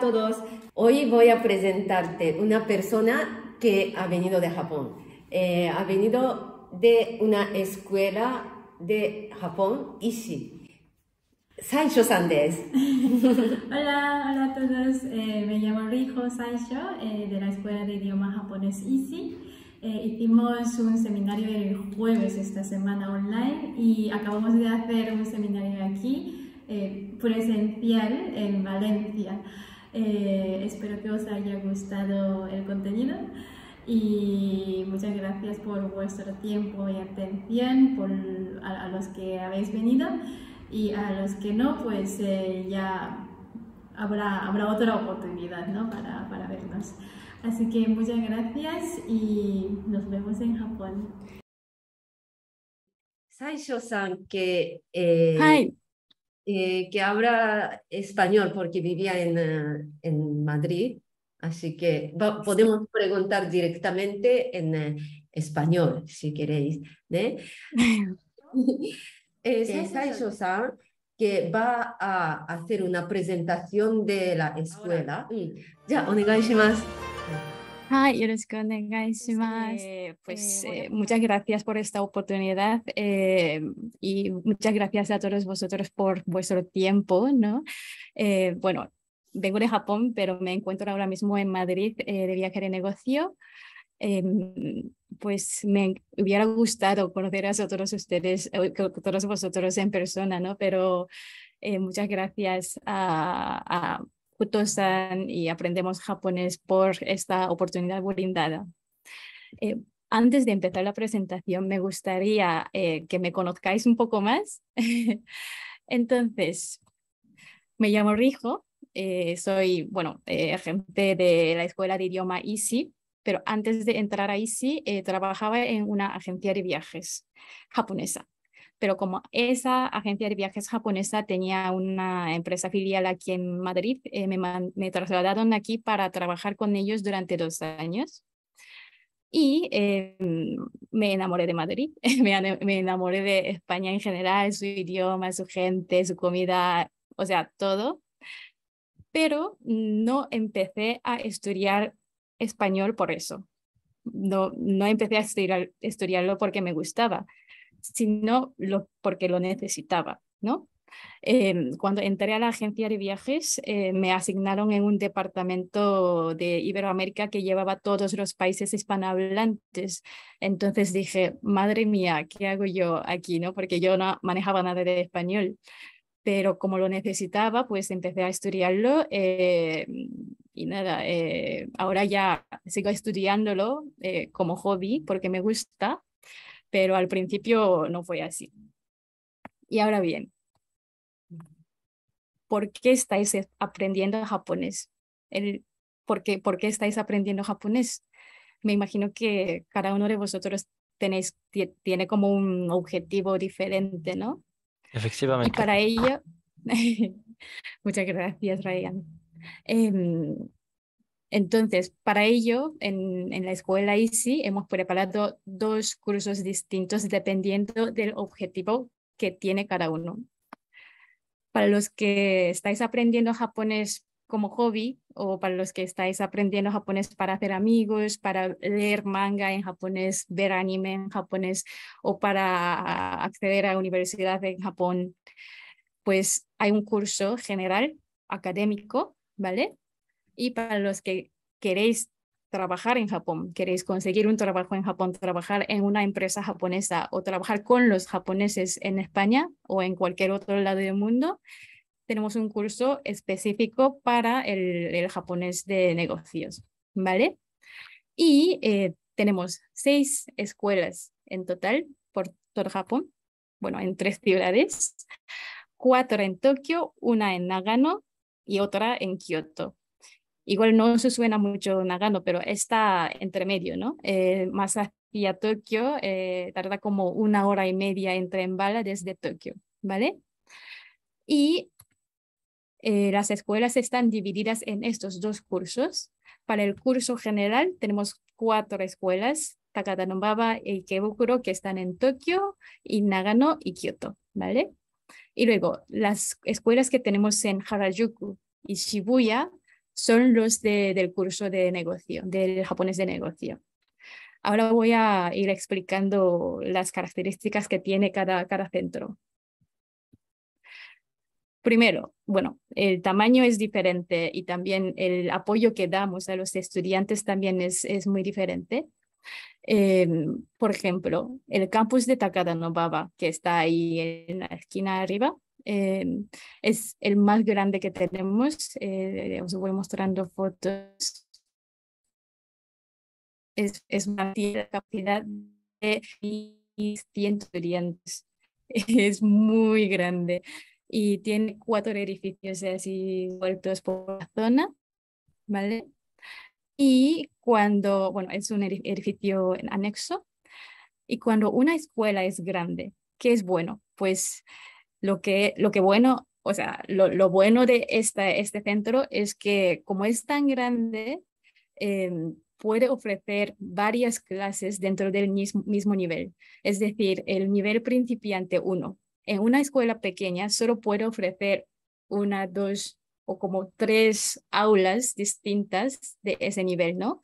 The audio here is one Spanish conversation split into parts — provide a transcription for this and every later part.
todos. Hoy voy a presentarte una persona que ha venido de Japón. Eh, ha venido de una escuela de Japón, Ishi. saisho Sandes. hola, hola a todos. Eh, me llamo Rijo Saisho, eh, de la Escuela de Idioma Japonés Ishi. hicimos un seminario el jueves esta semana online y acabamos de hacer un seminario aquí presencial en Valencia. Eh, espero que os haya gustado el contenido y muchas gracias por vuestro tiempo y atención, por, a, los que habéis venido y a los que no, pues eh, ya habrá, habrá otra oportunidad ¿no? para, para vernos. Así que muchas gracias y nos vemos en Japón. Eh, que habla español porque vivía en, eh, en Madrid, así que podemos preguntar directamente en eh, español si queréis. ¿eh? es que va a hacer una presentación de la escuela. Mm, ya, onegaishimasu pues eh, eh, muchas gracias por esta oportunidad eh, y muchas gracias a todos vosotros por vuestro tiempo, ¿no? bueno, vengo de Japón, pero me encuentro ahora mismo en Madrid de viaje de negocio. pues me hubiera gustado conocer a todos ustedes, a todos vosotros en persona, ¿no? Pero muchas gracias a, a y aprendemos japonés por esta oportunidad brindada. Eh, antes de empezar la presentación, me gustaría eh, que me conozcáis un poco más. Entonces, me llamo Rijo, eh, soy, bueno, agente de la escuela de idioma ISI, pero antes de entrar a ISI trabajaba en una agencia de viajes japonesa pero como esa agencia de viajes japonesa tenía una empresa filial aquí en Madrid, eh, me, trasladaron aquí para trabajar con ellos durante dos años. Y eh, me enamoré de Madrid, me, enamoré de España en general, su idioma, su gente, su comida, o sea, todo. Pero no empecé a estudiar español por eso. No, empecé a estudiarlo porque me gustaba, sino porque lo necesitaba, ¿no? Em, cuando entré a la agencia de viajes, eh, me asignaron en un departamento de Iberoamérica que llevaba todos los países hispanohablantes. Entonces dije, madre mía, ¿qué hago yo aquí? ¿no? Porque yo no manejaba nada de español. Pero como lo necesitaba, pues empecé a estudiarlo. Eh, y nada, eh, ahora ya sigo estudiándolo como hobby porque me gusta pero al principio no fue así. Y ahora bien, ¿por qué estáis e-, aprendiendo japonés? El, ¿por, qué, ¿Por qué estáis aprendiendo japonés? Me imagino que cada uno de vosotros tenéis, tiene como un objetivo diferente, ¿no? Efectivamente. Y para ello, muchas gracias, Ryan. Em, entonces, para ello, en, la escuela ISI hemos preparado dos cursos distintos dependiendo del objetivo que tiene cada uno. Para los que estáis aprendiendo japonés como hobby o para los que estáis aprendiendo japonés para hacer amigos, para leer manga en japonés, ver anime en japonés o para acceder a universidad en Japón, pues hay un curso general académico, ¿vale? Y para los que queréis trabajar en Japón, queréis conseguir un trabajo en Japón, trabajar en una empresa japonesa o trabajar con los japoneses en España o en cualquier otro lado del mundo, tenemos un curso específico para el, japonés de negocios, ¿vale? Y eh, tenemos seis escuelas en total por todo Japón, bueno, en tres ciudades, cuatro en Tokio, una en Nagano y otra en Kioto igual no se suena mucho Nagano, pero está entre medio, ¿no? Eh, más hacia Tokio eh, tarda como una hora y media en bala desde Tokio, ¿vale? Y eh, las escuelas están divididas en estos dos cursos. Para el curso general tenemos cuatro escuelas, Takatanobaba y e Ikebukuro, que están en Tokio, y Nagano y Kyoto, ¿vale? Y luego, las escuelas que tenemos en Harajuku y Shibuya son los del curso de negocio, del japonés de negocio. Ahora voy a ir explicando las características que tiene cada, centro. Primero, bueno, el tamaño es diferente y también el apoyo que damos a los estudiantes también es, muy diferente. Em, por ejemplo, el campus de Takadanobaba, que está ahí en la esquina arriba, es el más grande que tenemos. Eh, os voy mostrando fotos. Es, es una capacidad de 100 estudiantes Es muy grande y tiene cuatro edificios así vueltos por la zona, ¿vale? Y cuando, bueno, es un edificio en anexo, y cuando una escuela es grande, ¿qué es bueno? Pues lo que, lo que bueno, o sea, lo, bueno de esta, este centro es que como es tan grande, em, puede ofrecer varias clases dentro del mismo, mismo nivel, es decir, el nivel principiante 1. En una escuela pequeña solo puede ofrecer una, dos o como tres aulas distintas de ese nivel, ¿no?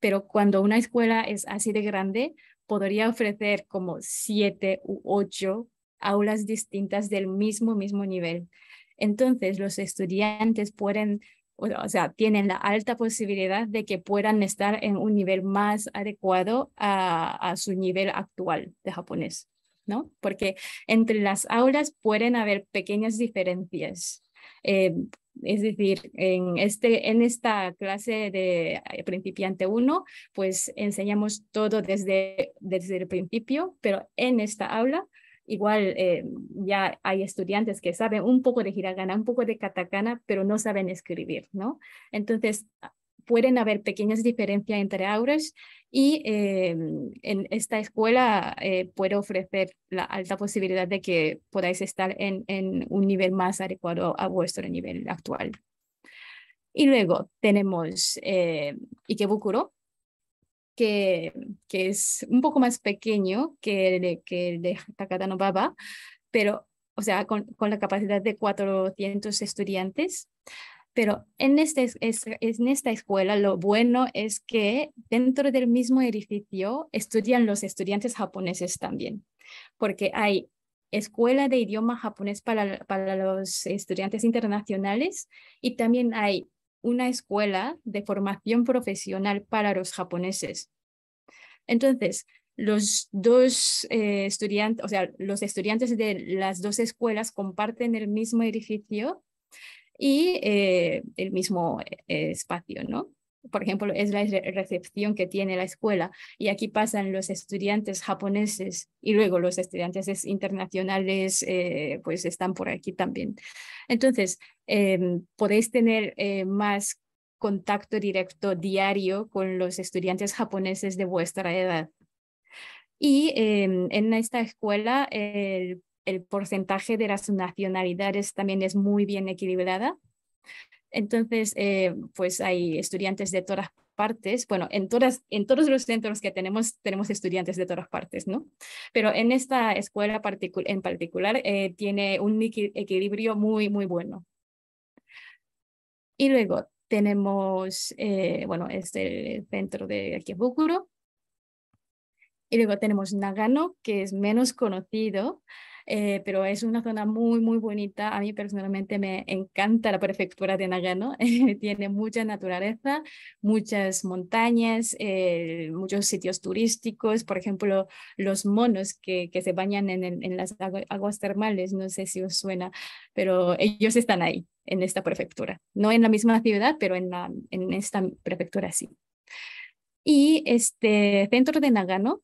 Pero cuando una escuela es así de grande, podría ofrecer como siete u ocho aulas distintas del mismo, mismo nivel. Entonces, los estudiantes pueden, o sea, tienen la alta posibilidad de que puedan estar en un nivel más adecuado a, su nivel actual de japonés, ¿no? Porque entre las aulas pueden haber pequeñas diferencias. Eh, es decir, en, este, en esta clase de eh, principiante 1, pues enseñamos todo desde, desde el principio, pero en esta aula Igual eh, ya hay estudiantes que saben un poco de hiragana, un poco de katakana, pero no saben escribir, ¿no? Entonces, ah, pueden haber pequeñas diferencias entre auras y eh, en esta escuela eh, puede ofrecer la alta posibilidad de que podáis estar en, un nivel más adecuado a vuestro nivel actual. Y luego tenemos Ikebukuro, que, que es un poco más pequeño que el de, que pero, o sea, con, la capacidad de 400 estudiantes. Pero en, este, en esta escuela lo bueno es que dentro del mismo edificio estudian los estudiantes japoneses también, porque hay escuela de idioma japonés para, para los estudiantes internacionales y también hay una escuela de formación profesional para los japoneses. Entonces, los dos eh, estudiantes, o sea, los estudiantes de las dos escuelas comparten el mismo edificio y eh, el mismo eh, espacio, ¿no? por ejemplo, es la recepción que tiene la escuela. Y aquí pasan los estudiantes japoneses y luego los estudiantes internacionales, eh, pues están por aquí también. Entonces, em, podéis tener eh, más contacto directo diario con los estudiantes japoneses de vuestra edad. Y em, en esta escuela, el, el porcentaje de las nacionalidades también es muy bien equilibrada entonces, eh, pues hay estudiantes de todas partes, bueno, en, todos los centros que tenemos, tenemos estudiantes de todas partes, ¿no? Pero en esta escuela en particular eh, tiene un equilibrio muy, muy bueno. Y luego tenemos, eh, bueno, es este el centro de Akihabukuro. Y luego tenemos Nagano, que es menos conocido, eh, pero es una zona muy, muy bonita. A mí personalmente me encanta la prefectura de Nagano. Tiene mucha naturaleza, muchas montañas, eh, muchos sitios turísticos, por ejemplo, los monos que, que se bañan en, las aguas termales, no sé si os suena, pero ellos están ahí, en esta prefectura. No en la misma ciudad, pero en, la, en esta prefectura sí. Y este centro de Nagano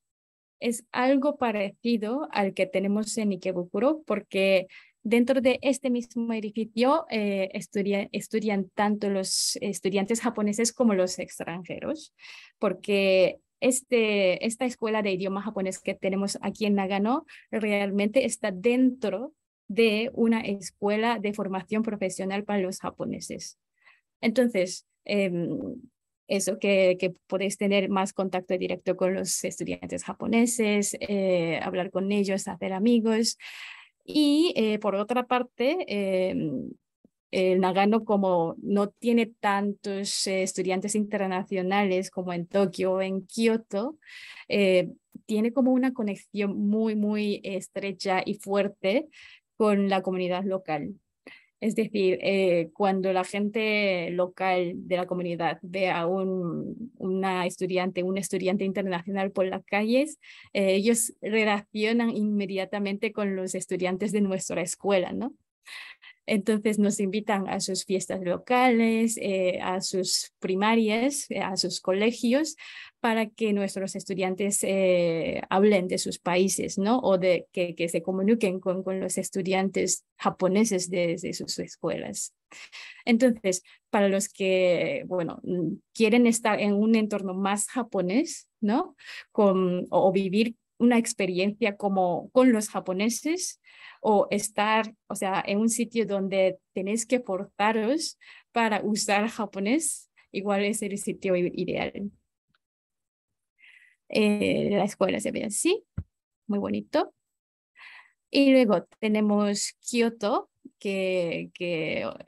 es algo parecido al que tenemos en Ikebukuro, porque dentro de este mismo edificio eh, estudian tanto los estudiantes japoneses como los extranjeros, porque este, esta escuela de idioma japonés que tenemos aquí en Nagano realmente está dentro de una escuela de formación profesional para los japoneses. Entonces, em, eso que, que podéis tener más contacto directo con los estudiantes japoneses, eh, hablar con ellos, hacer amigos. Y eh, por otra parte, em, el Nagano como no tiene tantos eh, estudiantes internacionales como en Tokio o en Kioto, tiene como una conexión muy, muy estrecha y fuerte con la comunidad local. Es decir, eh, cuando la gente local de la comunidad ve a un una estudiante, un estudiante internacional por las calles, eh, ellos relacionan inmediatamente con los estudiantes de nuestra escuela, ¿no? Entonces nos invitan a sus fiestas locales, eh, a sus primarias, eh, a sus colegios, para que nuestros estudiantes eh, hablen de sus países, ¿no? O de que, se comuniquen con, los estudiantes japoneses de, sus escuelas. Entonces, para los que, bueno, quieren estar en un entorno más japonés, ¿no? o vivir una experiencia como con los japoneses, o estar, o sea, en un sitio donde tenéis que forzaros para usar japonés, igual es el sitio ideal. Eh, la escuela se ve así, muy bonito. Y luego tenemos Kyoto, que,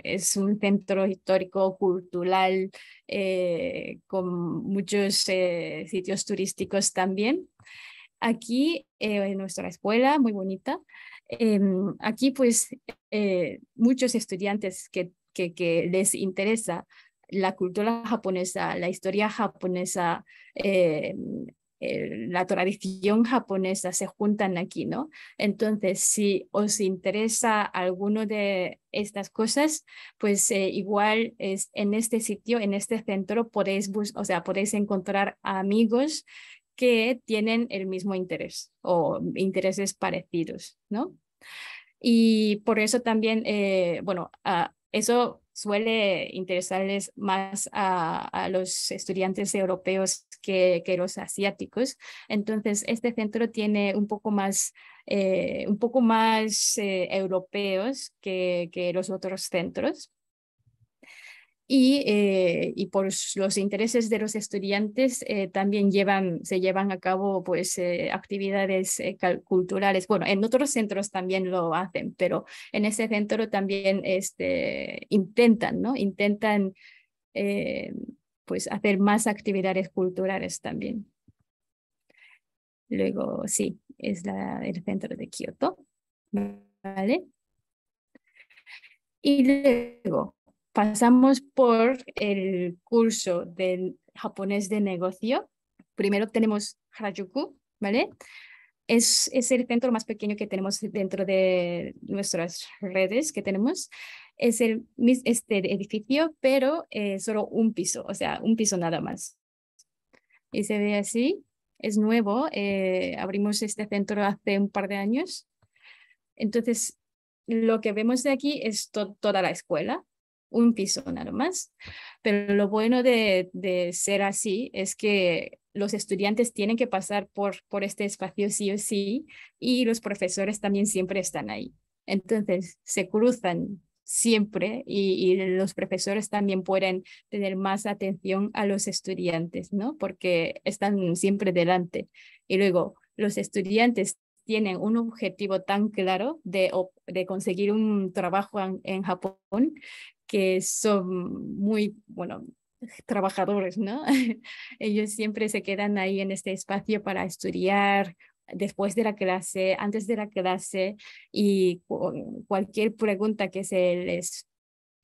es un centro histórico, cultural, eh, con muchos eh, sitios turísticos también. Aquí en nuestra escuela, muy bonita, Em, aquí, pues, eh, muchos estudiantes que, les interesa la cultura japonesa, la historia japonesa, eh, eh, la tradición japonesa se juntan aquí, ¿no? Entonces, si os interesa alguno de estas cosas, pues igual es en este sitio, en este centro, podéis, o sea, podéis encontrar amigos que tienen el mismo interés o intereses parecidos, ¿no? Y por eso también, eh, bueno, ah, eso suele interesarles más a, los estudiantes europeos que, los asiáticos. Entonces, este centro tiene un poco más, eh, un poco más eh, europeos que los otros centros. Eh, y, por los intereses de los estudiantes eh, también llevan, se llevan a cabo pues, eh, actividades culturales. Bueno, en otros centros también lo hacen, pero en ese centro también este, intentan, ¿no? Intentan pues, hacer más actividades culturales también. Luego, sí, es el centro de Kioto. ¿Vale? Y luego, Pasamos por el curso del japonés de negocio. Primero tenemos Harajuku, ¿vale? Es, el centro más pequeño que tenemos dentro de nuestras redes que tenemos. Es el, este edificio, pero eh, solo un piso, o sea, un piso nada más. Y se ve así, es nuevo, eh, abrimos este centro hace un par de años. Entonces, lo que vemos de aquí es toda la escuela, un piso nada más. Pero lo bueno de, ser así es que los estudiantes tienen que pasar por, por este espacio sí o sí y los profesores también siempre están ahí. Entonces se cruzan siempre y, los profesores también pueden tener más atención a los estudiantes, ¿no? Porque están siempre delante. Y luego los estudiantes tienen un objetivo tan claro de, conseguir un trabajo en, Japón que son muy, bueno, trabajadores, ¿no? Ellos siempre se quedan ahí en este espacio para estudiar después de la clase, antes de la clase y cualquier pregunta que se les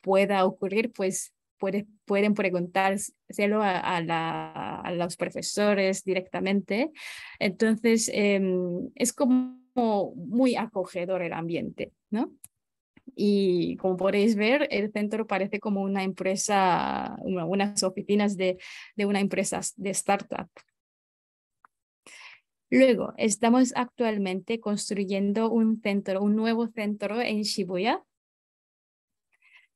pueda ocurrir, pues pueden preguntárselo a, a, los profesores directamente. Entonces, em, es como muy acogedor el ambiente, ¿no? Y como podéis ver, el centro parece como una empresa, unas oficinas de, de una empresa de startup. Luego, estamos actualmente construyendo un centro, un nuevo centro en Shibuya.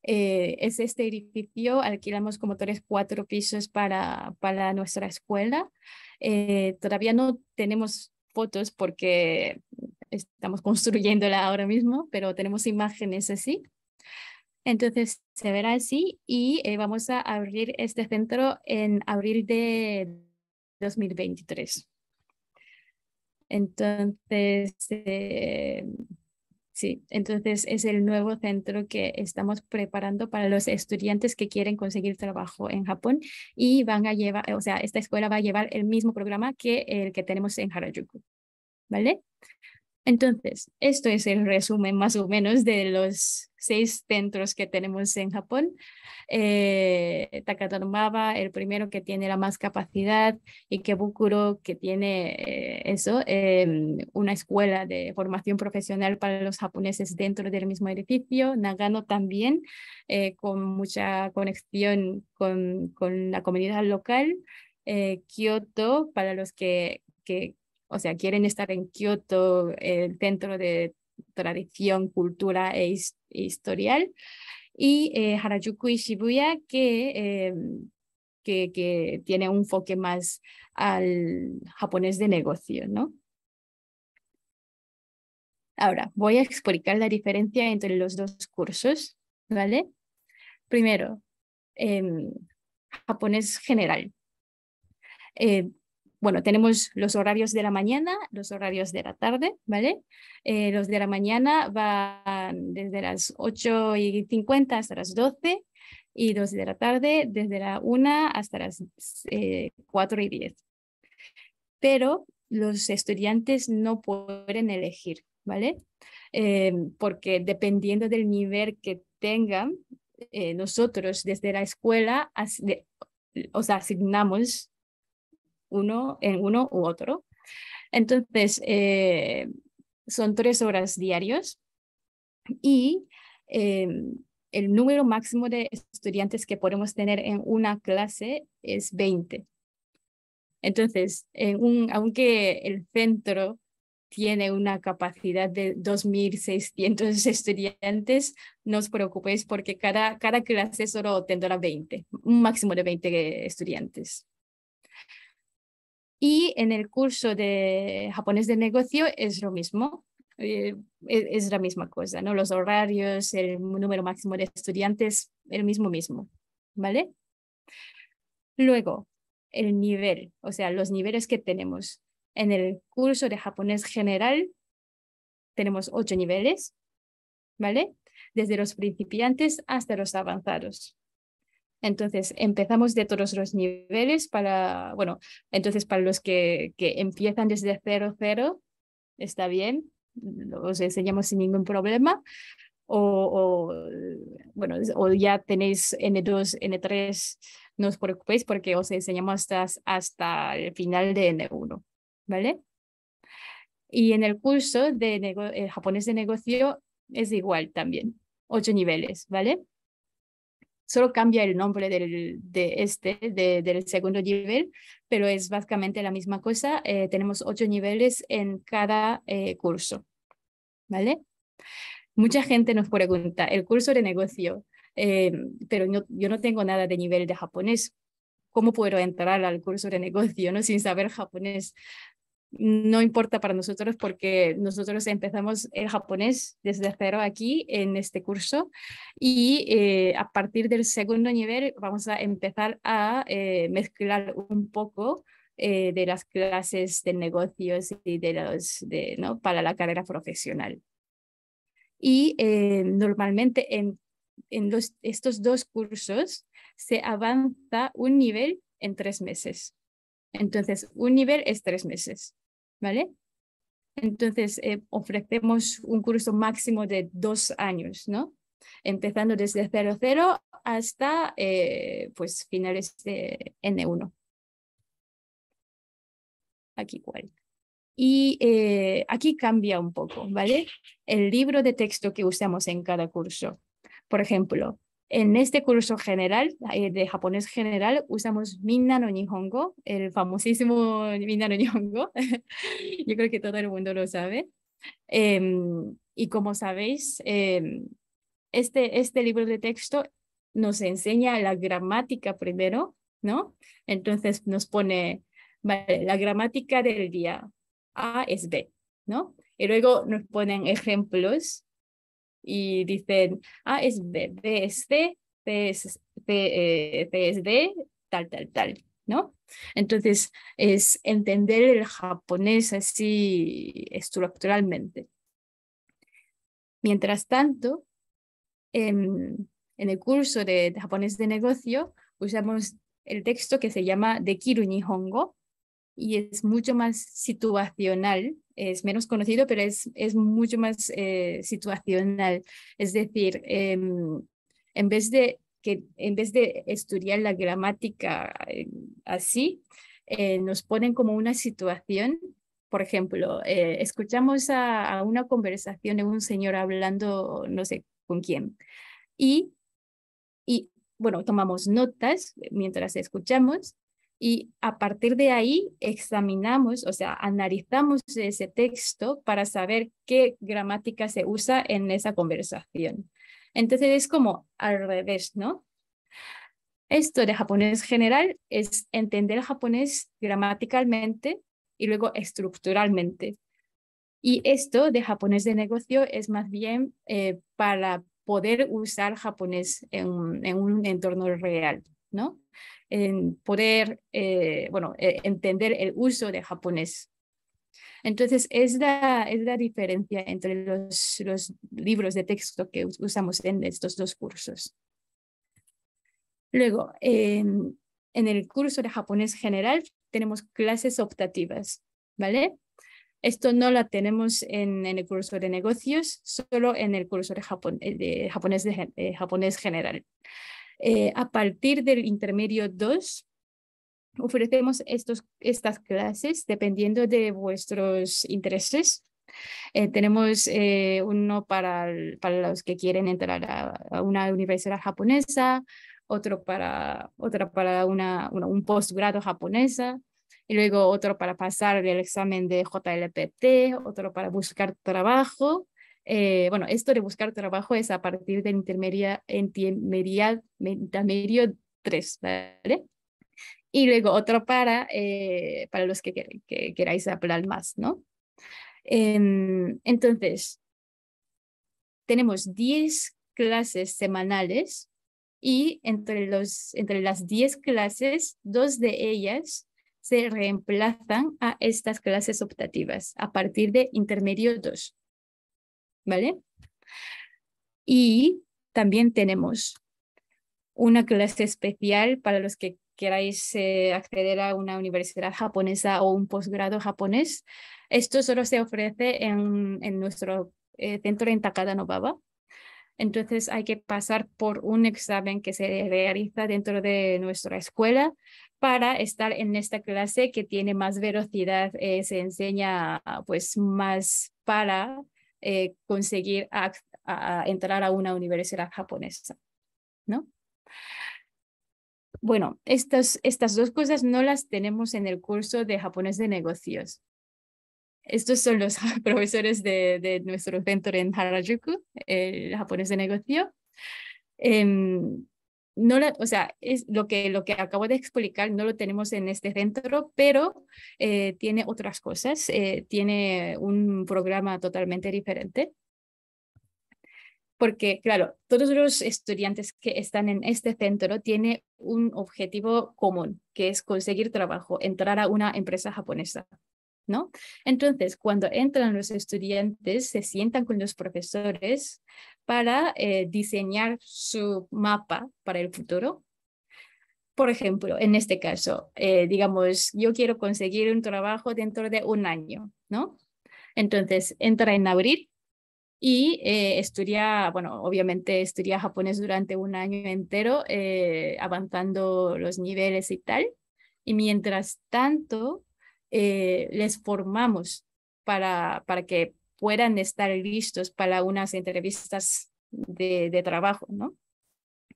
Eh, es este edificio, alquilamos como tres, cuatro pisos para, para nuestra escuela. Eh, todavía no tenemos fotos porque estamos construyéndola ahora mismo, pero tenemos imágenes así. Entonces se verá así y eh, vamos a abrir este centro en abril de 2023. Entonces, eh, sí, entonces es el nuevo centro que estamos preparando para los estudiantes que quieren conseguir trabajo en Japón y van a llevar, o sea, esta escuela va a llevar el mismo programa que el que tenemos en Harajuku. ¿Vale? Entonces, esto es el resumen más o menos de los seis centros que tenemos en Japón. Eh, el primero que tiene la más capacidad, y Kebukuro, que tiene eh, eso, em, una escuela de formación profesional para los japoneses dentro del mismo edificio. Nagano también, eh, con mucha conexión con, con la comunidad local. Eh, Kyoto, para los que, que o sea, quieren estar en Kyoto, el centro de tradición, cultura e historial, y eh, Harajuku y Shibuya, em, que, tiene un enfoque más al japonés de negocio, ¿no? Ahora, voy a explicar la diferencia entre los dos cursos, ¿vale? Primero, em, japonés general. Eh, bueno, tenemos los horarios de la mañana, los horarios de la tarde, ¿vale? Eh, los de la mañana van desde las 8 y 50 hasta las 12 y los de la tarde desde la 1 hasta las eh, 4 y 10. Pero los estudiantes no pueden elegir, ¿vale? Eh, porque dependiendo del nivel que tengan, eh, nosotros desde la escuela, os asignamos uno, en uno u otro. Entonces, eh, son tres horas diarias y em, el número máximo de estudiantes que podemos tener en una clase es 20. Entonces, aunque el centro tiene una capacidad de 2.600 estudiantes, no os preocupéis porque cada, cada clase solo tendrá 20, un máximo de 20 estudiantes. Y en el curso de japonés de negocio es lo mismo, eh, e-, es la misma cosa, ¿no? Los horarios, el número máximo de estudiantes, el mismo mismo, ¿vale? Luego, el nivel, o sea, los niveles que tenemos. En el curso de japonés general tenemos ocho niveles, ¿vale? Desde los principiantes hasta los avanzados. Entonces, empezamos de todos los niveles para, bueno, entonces para los que, que empiezan desde cero, cero, está bien, os enseñamos sin ningún problema. O, bueno, o ya tenéis N2, N3, no os preocupéis porque os enseñamos hasta, hasta el final de N1, ¿vale? Y en el curso de eh, japonés de negocio es igual también, ocho niveles, ¿vale? solo cambia el nombre del, de este, de, del segundo nivel, pero es básicamente la misma cosa. Eh, tenemos ocho niveles en cada eh, curso, ¿vale? Mucha gente nos pregunta, el curso de negocio, eh, pero yo no tengo nada de nivel de japonés. ¿Cómo puedo entrar al curso de negocio ¿no? sin saber japonés? no importa para nosotros porque nosotros empezamos el japonés desde cero aquí en este curso y eh, a partir del segundo nivel vamos a empezar a eh, mezclar un poco eh, de las clases de negocios y de los de, ¿no? para la carrera profesional. Y normalmente en, estos dos cursos se avanza un nivel en tres meses. Entonces, un nivel es tres meses, ¿vale? Entonces, eh, ofrecemos un curso máximo de dos años, ¿no? Empezando desde 00 hasta eh, pues finales de N1. Aquí cuál. Y eh, aquí cambia un poco, ¿vale? El libro de texto que usamos en cada curso. Por ejemplo, en este curso general, eh, de japonés general, usamos Minna no Nihongo, el famosísimo Minna no Nihongo. Yo creo que todo el mundo lo sabe. Em, y como sabéis, em, este, este libro de texto nos enseña la gramática primero, ¿no? Entonces nos pone vale, la gramática del día A es B, ¿no? Y luego nos ponen ejemplos y dicen, ah, es B, B es C, eh, C es, D, tal, tal, tal, ¿no? Entonces, es entender el japonés así estructuralmente. Mientras tanto, em, en, el curso de, japonés de negocio usamos el texto que se llama Dekiru Nihongo y es mucho más situacional es menos conocido, pero es, mucho más eh, situacional. Es decir, em, en vez de que en vez de estudiar la gramática eh, así, eh, nos ponen como una situación por ejemplo, escuchamos a, una conversación de un señor hablando, no sé con quién, y, y bueno, tomamos notas mientras escuchamos y a partir de ahí examinamos, o sea, analizamos ese texto para saber qué gramática se usa en esa conversación. Entonces es como al revés, ¿no? Esto de japonés general es entender japonés gramaticalmente y luego estructuralmente. Y esto de japonés de negocio es más bien eh, para poder usar japonés en, en un entorno real, ¿no? en poder, eh, bueno, eh, entender el uso de japonés. Entonces, es la, es la diferencia entre los, libros de texto que usamos en estos dos cursos. Luego, en el curso de japonés general tenemos clases optativas, ¿vale? Esto no la tenemos en, el curso de negocios, solo en el curso de, japonés, de japonés general. Eh, a partir del intermedio 2, ofrecemos estos, estas clases dependiendo de vuestros intereses. Eh, tenemos eh, uno para, los que quieren entrar a, una universidad japonesa, otro para, otra para un postgrado japonesa, y luego otro para pasar el examen de JLPT, otro para buscar trabajo, eh, bueno, esto de buscar trabajo es a partir del intermedia, intermedia, intermedio 3, ¿vale? Y luego otro para, eh, para los que, queráis hablar más, ¿no? Em, entonces, tenemos 10 clases semanales y entre, los, entre las 10 clases, dos de ellas se reemplazan a estas clases optativas a partir de intermedio 2. ¿vale? Y también tenemos una clase especial para los que queráis eh, acceder a una universidad japonesa o un posgrado japonés. Esto solo se ofrece en, nuestro eh, centro en Takada Nobaba. Entonces hay que pasar por un examen que se realiza dentro de nuestra escuela para estar en esta clase que tiene más velocidad, eh, se enseña pues más para eh, conseguir entrar a una universidad japonesa, ¿no? Bueno, estas, estas dos cosas no las tenemos en el curso de japonés de negocios. Estos son los profesores de, nuestro centro en Harajuku, el japonés de negocio. Em, no o sea, es lo que, lo que acabo de explicar, no lo tenemos en este centro, pero eh, tiene otras cosas, eh, tiene un programa totalmente diferente. Porque, claro, todos los estudiantes que están en este centro tienen un objetivo común, que es conseguir trabajo, entrar a una empresa japonesa. Entonces, cuando entran los estudiantes, se sientan con los profesores para eh, diseñar su mapa para el futuro. Por ejemplo, en este caso, eh, digamos, yo quiero conseguir un trabajo dentro de un año, Entonces, entra en abril y eh, estudia, bueno, obviamente estudia japonés durante un año entero, avanzando los niveles y tal. Y mientras tanto, eh, les formamos para, para que puedan estar listos para unas entrevistas de, trabajo, ¿no?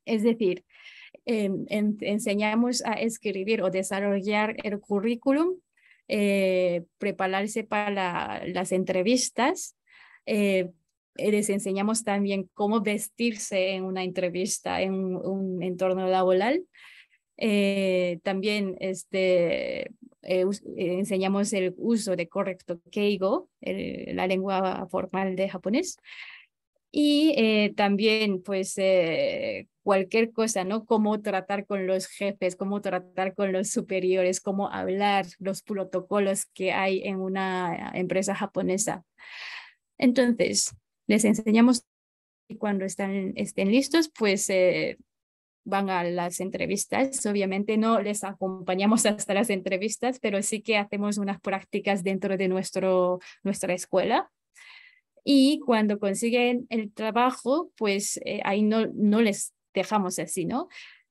Es decir, em, enseñamos a escribir o desarrollar el currículum, eh, prepararse para las entrevistas. Eh, les enseñamos también cómo vestirse en una entrevista, en un, un entorno laboral. también este, eh, eh, enseñamos el uso de correcto keigo, la lengua formal de japonés. Y eh, también, pues, cualquier cosa, ¿no? Cómo tratar con los jefes, cómo tratar con los superiores, cómo hablar, los protocolos que hay en una empresa japonesa. Entonces, les enseñamos y cuando están, estén listos, pues eh, van a las entrevistas. Obviamente no les acompañamos hasta las entrevistas, pero sí que hacemos unas prácticas dentro de nuestro, nuestra escuela. Y cuando consiguen el trabajo, pues eh, ahí no, no les dejamos así, ¿no?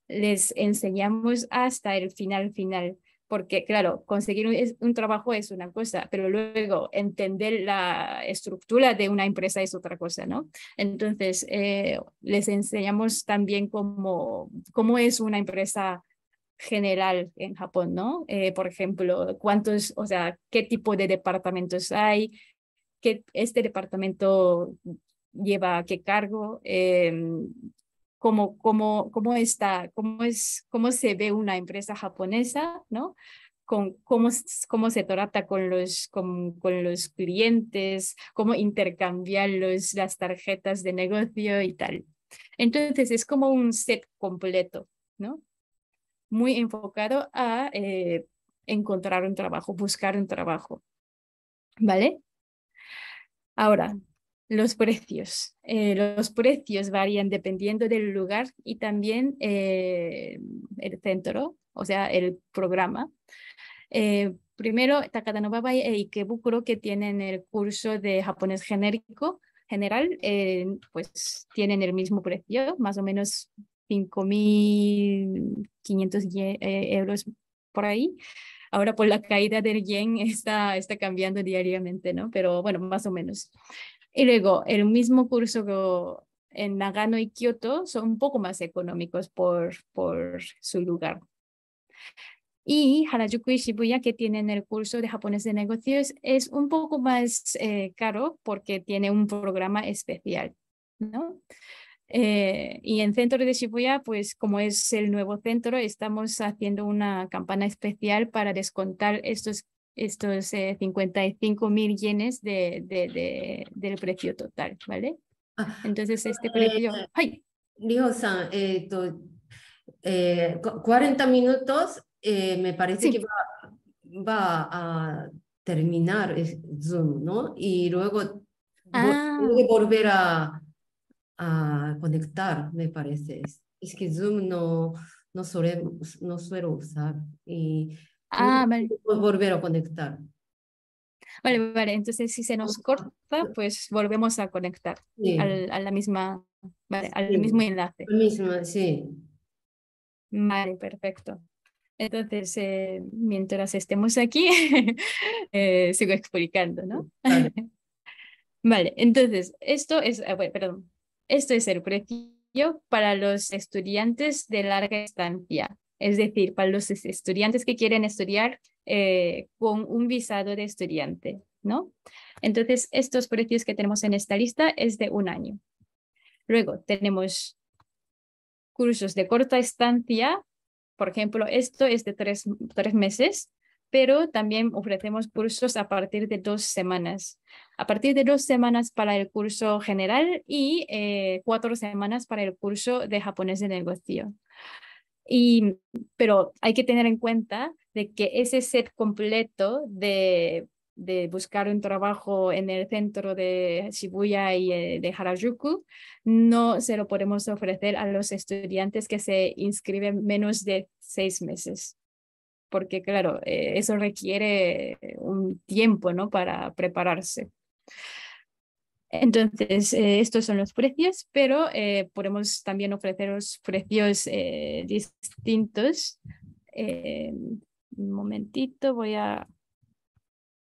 Les enseñamos hasta el final final porque claro, conseguir un, trabajo es una cosa, pero luego entender la estructura de una empresa es otra cosa, ¿no? Entonces, eh, les enseñamos también cómo, cómo es una empresa general en Japón, ¿no? Eh, por ejemplo, cuántos, o sea, qué tipo de departamentos hay, qué, este departamento lleva qué cargo, eh, cómo, cómo, está, cómo, es, cómo se ve una empresa japonesa, ¿no? Con, cómo, se trata con los, con, los clientes, cómo intercambiar las tarjetas de negocio y tal. Entonces es como un set completo, ¿no? Muy enfocado a eh, encontrar un trabajo, buscar un trabajo. ¿Vale? Ahora, los precios. Eh, los precios varían dependiendo del lugar y también eh, el centro, o sea, el programa. Eh, primero, Takatanobaba y eh, Ikebukuro, que tienen el curso de japonés genérico, general, pues tienen el mismo precio, más o menos 5.500 euros por ahí. Ahora por la caída del yen está, está cambiando diariamente, ¿no? Pero bueno, más o menos. Y luego, el mismo curso en Nagano y Kyoto son un poco más económicos por, por su lugar. Y Harajuku y Shibuya, que tienen el curso de japonés de negocios, es un poco más eh, caro porque tiene un programa especial, ¿no? Eh, y en centro de Shibuya, pues como es el nuevo centro, estamos haciendo una campana especial para descontar estos esto es 55 mil yenes de, del precio total, ¿vale? Ah, Entonces, este eh, precio... ay eh, eh, Río-san, 40 minutos me parece que va, a terminar Zoom, ¿no? Y luego ah. volver a, conectar, me parece. Es que Zoom no, no, no suelo usar. Y Ah, vale. Volver a conectar. Vale, vale. Entonces, si se nos corta, ah, pues volvemos a conectar al, a la misma, al mismo enlace. La misma, sí. Vale, perfecto. Entonces, eh, mientras estemos aquí, eh, sigo explicando, ¿no? Vale. vale, entonces, esto es, ah, bueno, perdón, esto es el precio para los estudiantes de larga estancia es decir, para los estudiantes que quieren estudiar eh, con un visado de estudiante, ¿no? Entonces, estos precios que tenemos en esta lista es de un año. Luego tenemos cursos de corta estancia, por ejemplo, esto es de tres, meses, pero también ofrecemos cursos a partir de dos semanas. A partir de dos semanas para el curso general y eh, cuatro semanas para el curso de japonés de negocio. Y, pero hay que tener en cuenta de que ese set completo de, de buscar un trabajo en el centro de Shibuya y eh, de Harajuku, no se lo podemos ofrecer a los estudiantes que se inscriben menos de seis meses porque claro, eh, eso requiere un tiempo ¿no? para prepararse. Entonces, eh, estos son los precios, pero eh, podemos también ofreceros precios eh, distintos. un momentito, voy a...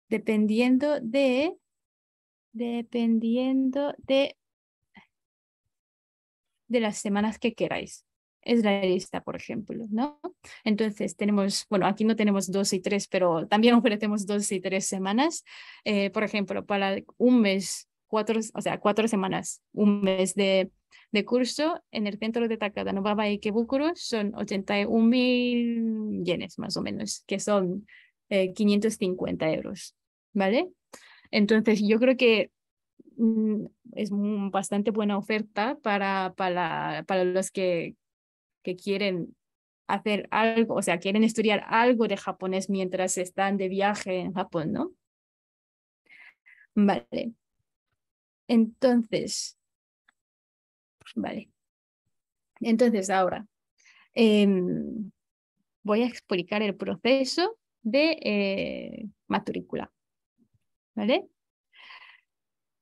Dependiendo de... Dependiendo de... De las semanas que queráis. Es la lista, por ejemplo, ¿no? Entonces tenemos, bueno, aquí no tenemos dos y tres, pero también ofrecemos dos y tres semanas. por ejemplo, para un mes cuatro, o sea, cuatro semanas, un mes de, curso en el centro de Takada, Nobaba y Kebukuro, son 81 mil yenes más o menos, que son 550 eh, euros, ¿vale? Entonces, yo creo que mm, es bastante buena oferta para, para, para los que, que quieren hacer algo, o sea, quieren estudiar algo de japonés mientras están de viaje en Japón, ¿no? Vale, entonces, vale. Entonces, ahora em, voy a explicar el proceso de eh, matrícula. ¿Vale?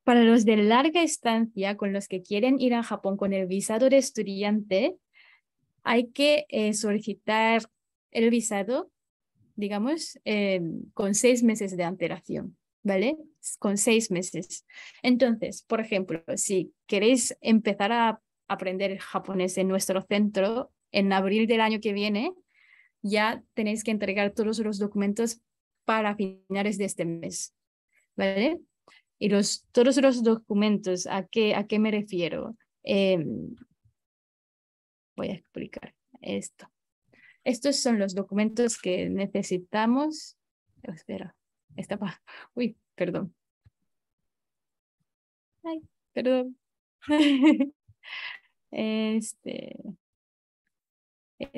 Para los de larga estancia, con los que quieren ir a Japón con el visado de estudiante, hay que eh, solicitar el visado, digamos, em, con seis meses de alteración. ¿vale? Con seis meses. Entonces, por ejemplo, si queréis empezar a aprender japonés en nuestro centro, en abril del año que viene ya tenéis que entregar todos los documentos para finales de este mes, ¿vale? Y los, todos los documentos, ¿a qué, a qué me refiero? Em, voy a explicar esto. Estos son los documentos que necesitamos. Espera esta Uy, perdón. Ay, perdón. este. Eh,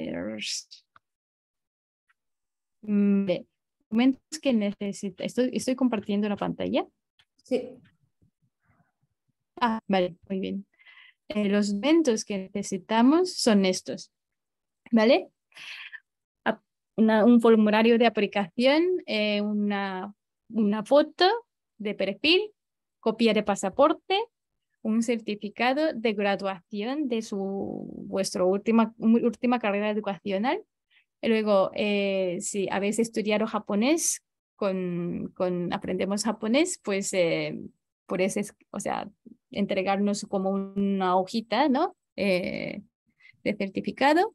momentos que necesita. Estoy, estoy compartiendo la pantalla. Sí. Ah, vale, muy bien. Eh, los momentos que necesitamos son estos. ¿Vale? un formulario de aplicación, eh, una, una foto de perfil, copia de pasaporte, un certificado de graduación de su, vuestra última, última carrera educacional. Y luego, eh, si habéis estudiado japonés, con, aprendemos japonés, pues eh, por eso o sea, entregarnos como una hojita, ¿no? de certificado.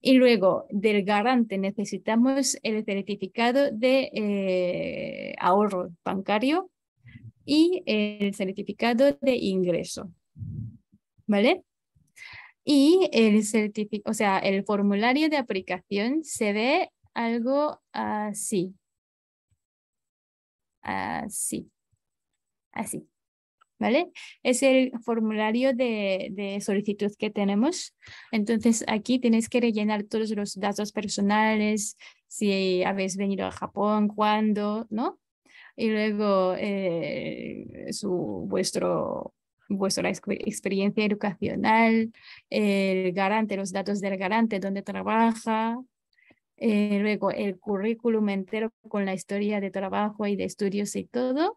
Y luego del garante necesitamos el certificado de eh, ahorro bancario y el certificado de ingreso. ¿Vale? Y el o sea, el formulario de aplicación se ve algo así. Así. Así. ¿vale? Es el formulario de, solicitud que tenemos. Entonces, aquí tenéis que rellenar todos los datos personales, si habéis venido a Japón, cuándo, ¿no? Y luego eh, su, vuestro, vuestra experiencia educacional, el garante, los datos del garante, dónde trabaja, eh, luego el currículum entero con la historia de trabajo y de estudios y todo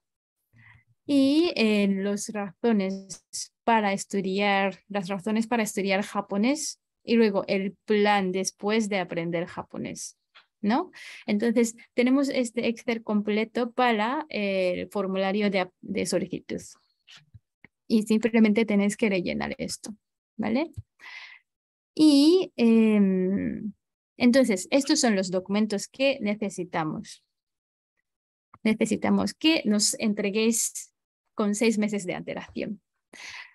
y eh, razones para estudiar, las razones para estudiar japonés y luego el plan después de aprender japonés. ¿No? Entonces, tenemos este Excel completo para eh, el formulario de, solicitud. Y simplemente tenéis que rellenar esto, ¿vale? Y em, entonces, estos son los documentos que necesitamos. Necesitamos que nos entreguéis con seis meses de antelación.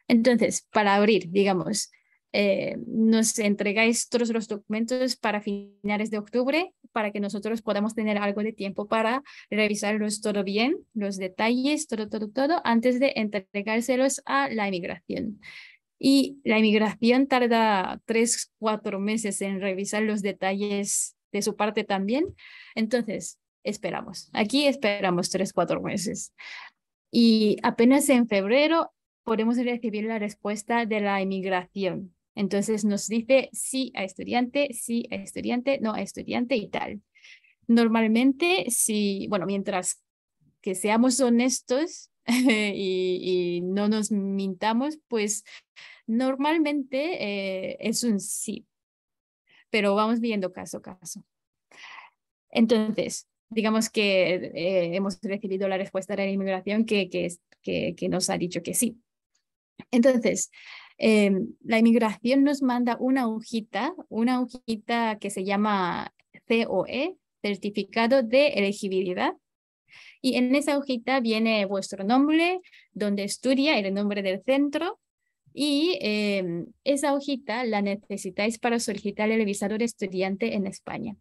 Entonces, para abrir, digamos, eh, nos entregáis todos los documentos para finales de octubre para que nosotros podamos tener algo de tiempo para revisarlos todo bien, los detalles, todo, todo, todo, antes de entregárselos a la inmigración. Y la inmigración tarda tres, cuatro meses en revisar los detalles de su parte también. Entonces, esperamos. Aquí esperamos tres, cuatro meses. Y apenas en febrero podemos recibir la respuesta de la emigración Entonces nos dice sí a estudiante, sí a estudiante, no a estudiante y tal. Normalmente, si, bueno, mientras que seamos honestos y, no nos mintamos, pues normalmente eh, es un sí, pero vamos viendo caso a caso. Entonces, digamos que eh, hemos recibido la respuesta de la inmigración que, que, nos ha dicho que sí. Entonces, em, la inmigración nos manda una hojita, una hojita que se llama COE, certificado de elegibilidad. Y en esa hojita viene vuestro nombre, donde estudia, el nombre del centro. Y em, esa hojita la necesitáis para solicitar el visado de estudiante en España.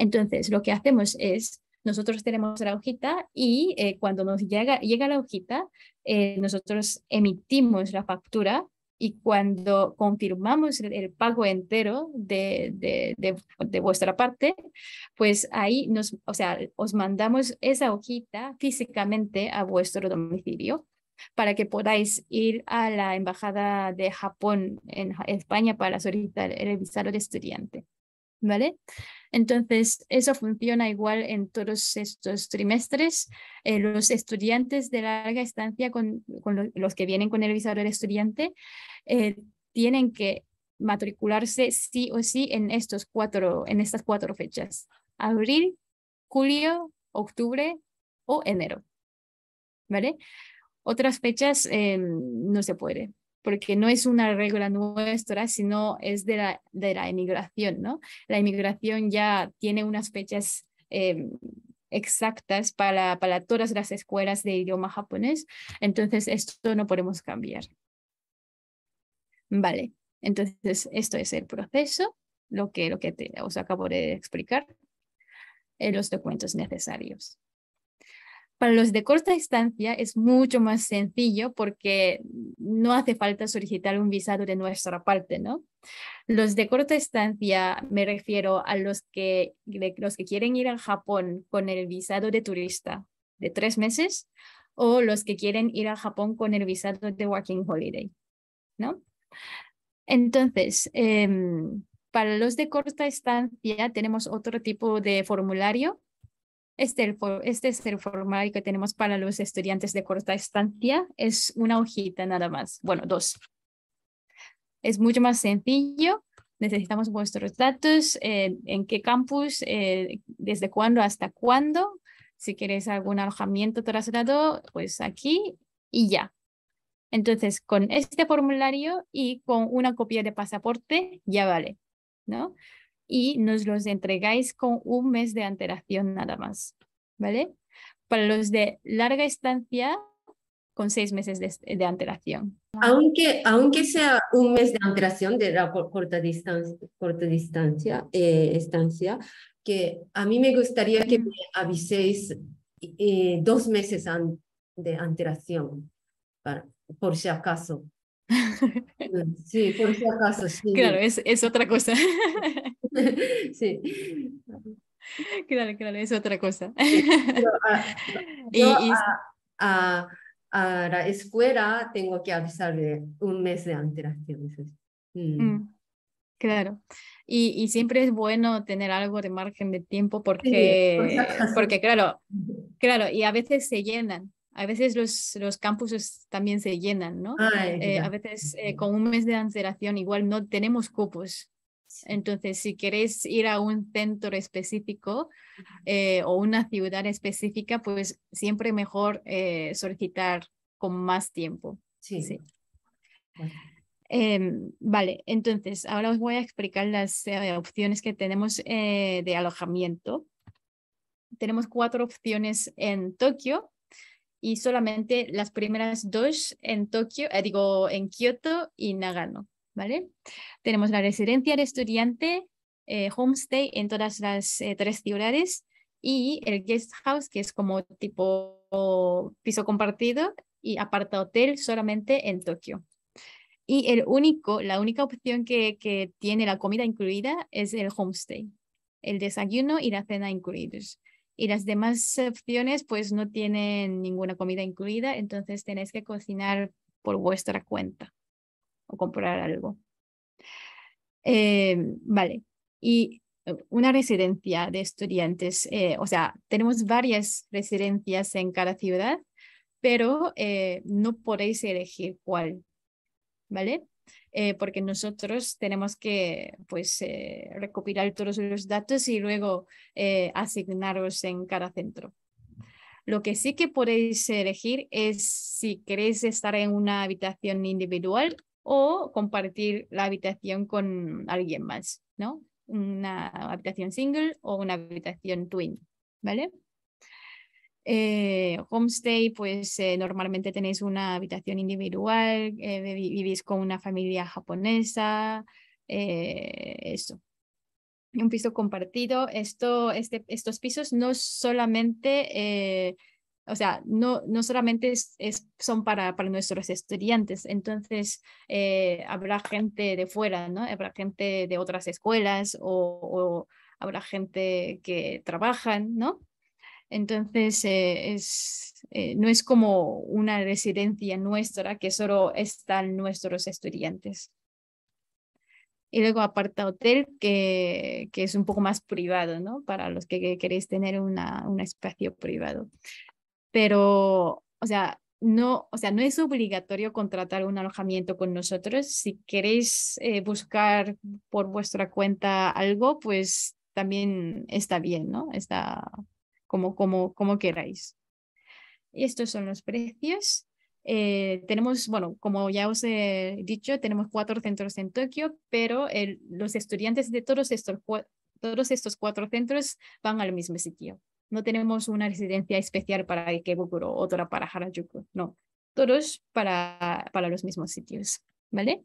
Entonces, lo que hacemos es, nosotros tenemos la hojita y eh, cuando nos llega, la hojita, eh, nosotros emitimos la factura y cuando confirmamos el, pago entero de, vuestra parte, pues ahí nos, o sea, os mandamos esa hojita físicamente a vuestro domicilio para que podáis ir a la Embajada de Japón en España para solicitar el visado de estudiante. ¿vale? Entonces, eso funciona igual en todos estos trimestres. Eh, los estudiantes de larga estancia, con, los que vienen con el visado del estudiante, eh, tienen que matricularse sí o sí en, estos cuatro, en estas cuatro fechas, abril, julio, octubre o enero. ¿Vale? Otras fechas eh, no se puede porque no es una regla nuestra, sino es de la, de la inmigración, ¿no? La inmigración ya tiene unas fechas em, exactas para, para todas las escuelas de idioma japonés, entonces esto no podemos cambiar. Vale, entonces esto es el proceso, lo que, lo que te, os acabo de explicar, eh, los documentos necesarios. Para los de corta estancia es mucho más sencillo porque no hace falta solicitar un visado de nuestra parte, ¿no? Los de corta estancia me refiero a los que, los que quieren ir a Japón con el visado de turista de tres meses o los que quieren ir a Japón con el visado de Working Holiday, ¿no? Entonces, em, para los de corta estancia tenemos otro tipo de formulario este, este, es el formulario que tenemos para los estudiantes de corta estancia. Es una hojita nada más, bueno, dos. Es mucho más sencillo. Necesitamos vuestros datos, eh, en qué campus, eh, desde cuándo hasta cuándo. Si queréis algún alojamiento trasladado, pues aquí y ya. Entonces, con este formulario y con una copia de pasaporte, ya vale, ¿no? y nos los entregáis con un mes de antelación nada más, ¿vale? Para los de larga estancia, con seis meses de, de Aunque, sea un mes de antelación de la corta distancia, corta eh, distancia estancia, que a mí me gustaría que me aviséis eh, dos meses de antelación, por si acaso. Sí, por si acaso, Claro, es, otra cosa. Sí. Claro, claro, es otra cosa. Ah, y, a, la escuela tengo que avisarle un mes de antelación. Mm. Mm, claro. Y, siempre es bueno tener algo de margen de tiempo porque, porque claro, claro, y a veces se llenan a veces los, los campuses también se llenan, ¿no? Ah, eh, a veces eh, con un mes de antelación igual no tenemos cupos. Entonces, si queréis ir a un centro específico eh, o una ciudad específica, pues siempre mejor solicitar con más tiempo. Sí. sí. Em, vale, entonces ahora os voy a explicar las opciones que tenemos de alojamiento. Tenemos cuatro opciones en Tokio, y solamente las primeras dos en Tokio, eh, digo, en Kyoto y Nagano, ¿vale? Tenemos la residencia de estudiante, eh, homestay en todas las eh, tres ciudades y el guest house, que es como tipo piso compartido y aparta hotel solamente en Tokio. Y el único, la única opción que, que tiene la comida incluida es el homestay, el desayuno y la cena incluidos y las demás opciones pues no tienen ninguna comida incluida, entonces tenéis que cocinar por vuestra cuenta o comprar algo. Em, vale, y una residencia de estudiantes, eh, o sea, tenemos varias residencias en cada ciudad, pero eh, no podéis elegir cuál, ¿vale? Eh, porque nosotros tenemos que pues, eh, recopilar todos los datos y luego eh, asignaros en cada centro. Lo que sí que podéis elegir es si queréis estar en una habitación individual o compartir la habitación con alguien más, ¿no? Una habitación single o una habitación twin, ¿vale? Eh, homestay, pues eh, normalmente tenéis una habitación individual, eh, vivís con una familia japonesa, eso. Un piso compartido. Esto, este, estos pisos no solamente, o sea, no, no solamente son para, para nuestros estudiantes, entonces habrá gente de fuera, ¿no? Habrá gente de otras escuelas o, o habrá gente que trabajan, ¿no? Entonces, eh, es, eh, no es como una residencia nuestra que solo están nuestros estudiantes. Y luego aparta hotel, que, que es un poco más privado, ¿no? Para los que, queréis tener una, un espacio privado. Pero, o sea, no, o sea, no es obligatorio contratar un alojamiento con nosotros. Si queréis eh, buscar por vuestra cuenta algo, pues también está bien, ¿no? Está, como, como, queráis. Y estos son los precios. Eh, tenemos, bueno, como ya os he dicho, tenemos cuatro centros en Tokio, pero los estudiantes de todos estos, todos estos cuatro centros van al mismo sitio. No tenemos una residencia especial para Ikebukuro, otra para Harajuku, no. Todos para, para los mismos sitios, ¿vale?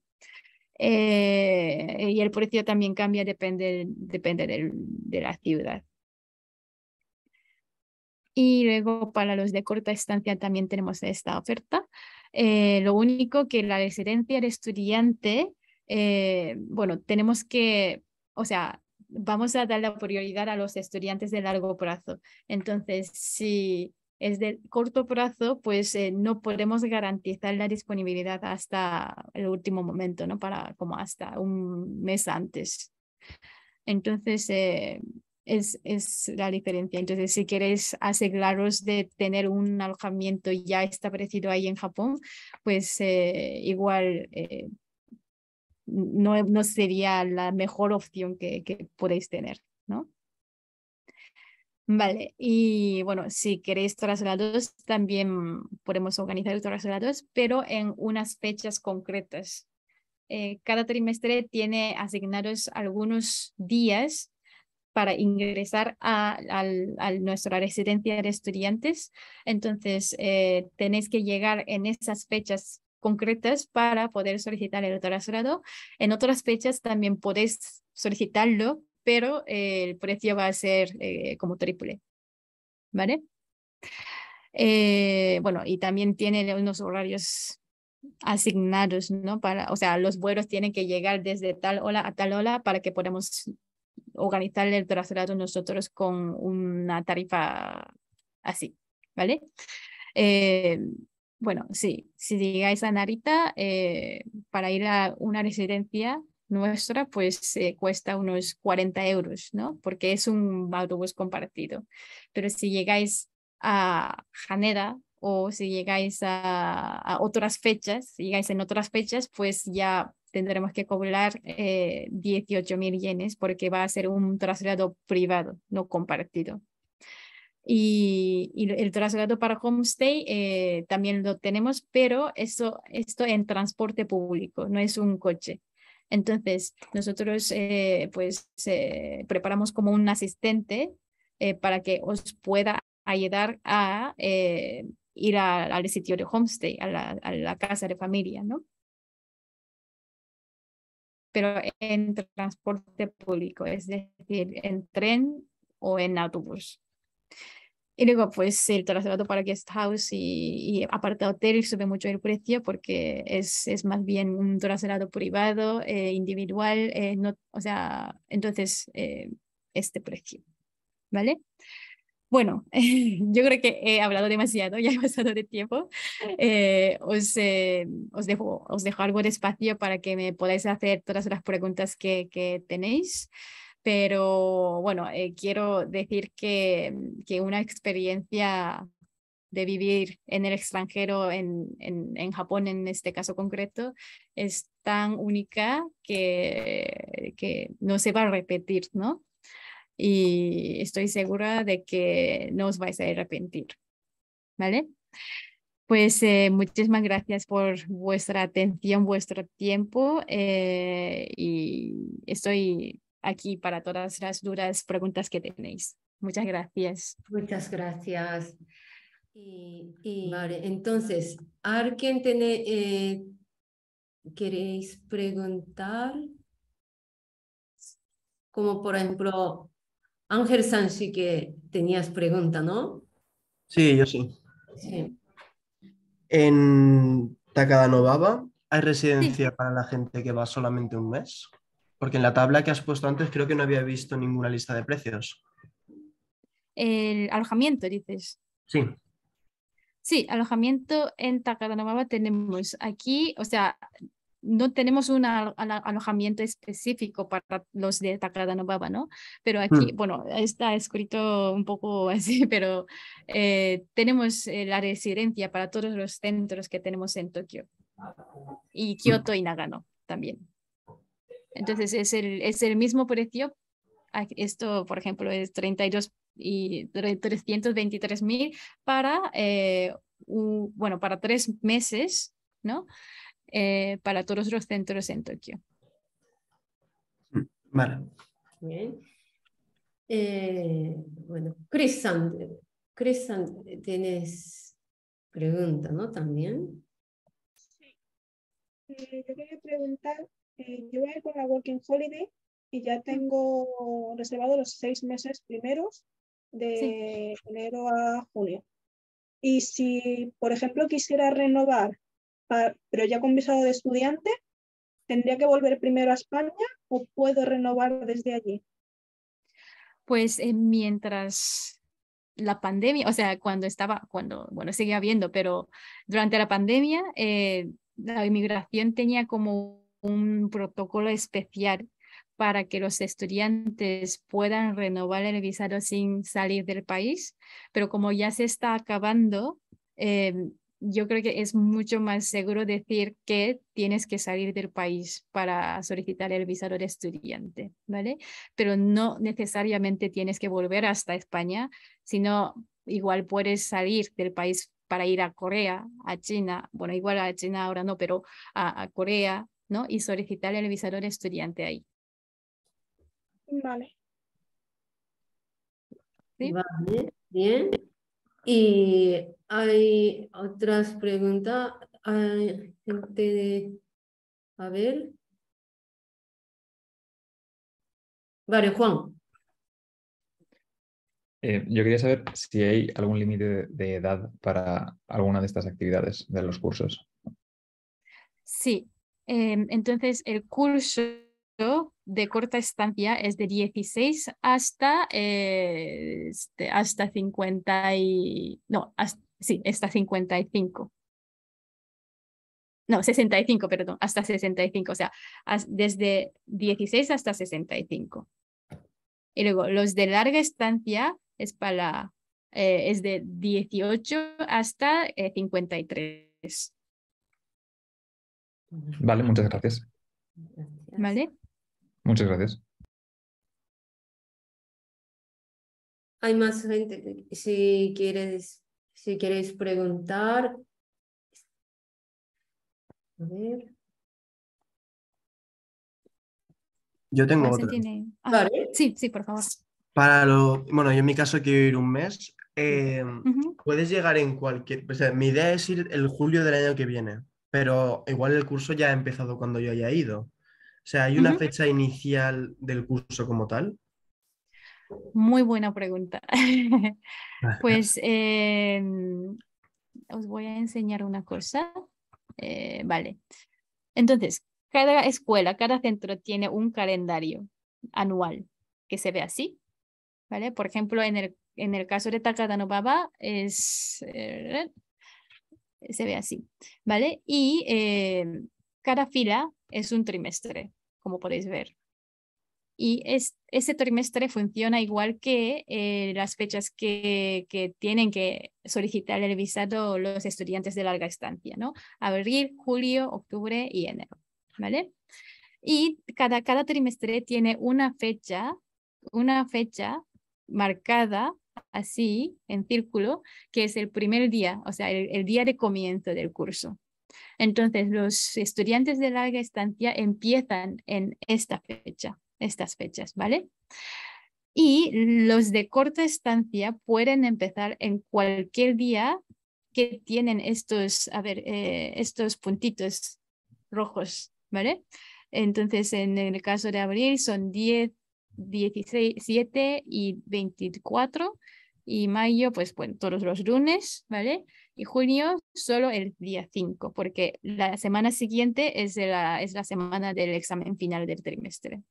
Eh, y el precio también cambia, depende, depende de la ciudad. Y luego para los de corta estancia también tenemos esta oferta. Eh, lo único que la residencia de estudiante, eh, bueno, tenemos que, o sea, vamos a dar la prioridad a los estudiantes de largo plazo. Entonces, si es de corto plazo, pues eh, no podemos garantizar la disponibilidad hasta el último momento, ¿no? Para como hasta un mes antes. Entonces, eh, es, la diferencia. Entonces, si queréis aseguraros de tener un alojamiento ya establecido ahí en Japón, pues eh, igual eh, no, sería la mejor opción que, podéis tener, ¿no? Vale, y bueno, si queréis traslados, también podemos organizar traslados, pero en unas fechas concretas. Eh, cada trimestre tiene asignados algunos días para ingresar a, nuestra residencia de estudiantes. Entonces, eh, tenéis que llegar en esas fechas concretas para poder solicitar el doctorado. En otras fechas también podéis solicitarlo, pero eh, el precio va a ser eh, como triple. ¿Vale? Eh, bueno, y también tiene unos horarios asignados, ¿no? Para, o sea, los vuelos tienen que llegar desde tal ola a tal ola para que podamos organizar el traslado nosotros con una tarifa así, ¿vale? Eh, bueno, sí, si llegáis a Narita, eh, para ir a una residencia nuestra, pues eh, cuesta unos 40 euros, ¿no? Porque es un autobús compartido. Pero si llegáis a Haneda o si llegáis a, a otras fechas, si llegáis en otras fechas, pues ya tendremos que cobrar eh, 18 yenes porque va a ser un traslado privado, no compartido. Y, el traslado para homestay eh, también lo tenemos, pero esto, esto en transporte público, no es un coche. Entonces, nosotros eh, pues eh, preparamos como un asistente para que os pueda ayudar a ir al sitio de homestay, a la, a la casa de familia, ¿no? pero en transporte público, es decir, en tren o en autobús. Y luego, pues el traslado para guest house y, y aparte hotel sube mucho el precio porque es, es más bien un traslado privado, eh, individual, eh, no, o sea, entonces eh, este precio, ¿vale? Bueno, yo creo que he hablado demasiado, ya he pasado de tiempo. Eh, os, eh, os, dejo, algo de espacio para que me podáis hacer todas las preguntas que, tenéis. Pero bueno, eh, quiero decir que, que, una experiencia de vivir en el extranjero, en, en Japón en este caso concreto, es tan única que, que no se va a repetir, ¿no? y estoy segura de que no os vais a arrepentir. ¿Vale? Pues eh, muchísimas gracias por vuestra atención, vuestro tiempo eh, y estoy aquí para todas las duras preguntas que tenéis. Muchas gracias. Muchas gracias. Vale, entonces, ¿alguien tiene, eh, queréis preguntar? Como por ejemplo, Ángel San sí que tenías pregunta, ¿no? Sí, yo sí. sí. En Takadanobaba hay residencia para la gente que va solamente un mes, porque en la tabla que has puesto antes creo que no había visto ninguna lista de precios. El alojamiento, dices. Sí. Sí, alojamiento en Takadanobaba tenemos aquí, o sea, no tenemos un alojamiento específico para los de Takada ¿no? Pero aquí, mm. bueno, está escrito un poco así, pero eh, tenemos eh, la residencia para todos los centros que tenemos en Tokio y mm. Kyoto y Nagano también. Entonces es el, es el mismo precio. Esto, por ejemplo, es 32 y 323 mil para, eh, bueno, para tres meses, ¿no? Eh, para todos los centros en Tokio. Mm, vale. Bien. Eh, bueno, Chris eh, tienes pregunta, ¿no? También. Sí. yo quería preguntar, yo voy con la Working Holiday y ya tengo reservado los seis meses primeros de enero a junio. Y si, por ejemplo, quisiera renovar pero ya con visado de estudiante, ¿tendría que volver primero a España o puedo renovar desde allí? Pues eh, mientras la pandemia, o sea, cuando estaba, cuando, bueno, seguía habiendo, pero durante la pandemia, eh, la inmigración tenía como un protocolo especial para que los estudiantes puedan renovar el visado sin salir del país, pero como ya se está acabando, eh, yo creo que es mucho más seguro decir que tienes que salir del país para solicitar el visado de estudiante, ¿vale? Pero no necesariamente tienes que volver hasta España, sino igual puedes salir del país para ir a Corea, a China, bueno, igual a China ahora no, pero a, Corea, ¿no? Y solicitar el visado de estudiante ahí. Vale. ¿Sí? Vale, bien. Y hay otras preguntas. Hay gente de... A ver. Vale, Juan. Eh, yo quería saber si hay algún límite de, edad para alguna de estas actividades de los cursos. Sí, em, entonces el curso de corta estancia es de 16 hasta, eh, este, hasta 50 y... No, sí, hasta 55. No, 65, perdón, hasta 65, o sea, desde 16 hasta 65. Y luego los de larga estancia es para, eh, es de 18 hasta 53. Eh, vale, muchas gracias. gracias. Vale. Muchas gracias. Hay más gente si quieres, si quieres preguntar. A ver. Yo tengo otra. Tiene... Ah, sí, sí, por favor. Para lo, bueno, yo en mi caso quiero ir un mes. Em, puedes llegar en cualquier. O mi idea es ir el julio del año que viene, pero igual el curso ya ha empezado cuando yo haya ido. O sea, ¿hay una fecha inicial del curso como tal? Muy buena pregunta. pues em, os voy a enseñar una cosa. Eh, vale. Entonces, cada escuela, cada centro tiene un calendario anual que se ve así. ¿Vale? Por ejemplo, en el, caso de Takatanobaba es, eh, se ve así. ¿Vale? Y eh, cada fila es un trimestre como podéis ver. Y es, este trimestre funciona igual que eh, las fechas que, que, tienen que solicitar el visado los estudiantes de larga estancia, ¿no? Abril, julio, octubre y enero, ¿vale? Y cada, cada trimestre tiene una fecha, una fecha marcada así, en círculo, que es el primer día, o sea, el día de comienzo del curso. Entonces, los estudiantes de larga estancia empiezan en esta fecha, estas fechas, ¿vale? Y los de corta estancia pueden empezar en cualquier día que tienen estos, a ver, eh, estos puntitos rojos, ¿vale? Entonces, en el caso de abril son 10, 16, 7 y 24 y mayo, pues bueno, todos los lunes, ¿vale? y junio solo el día 5, porque la semana siguiente es la, es la semana del examen final del trimestre.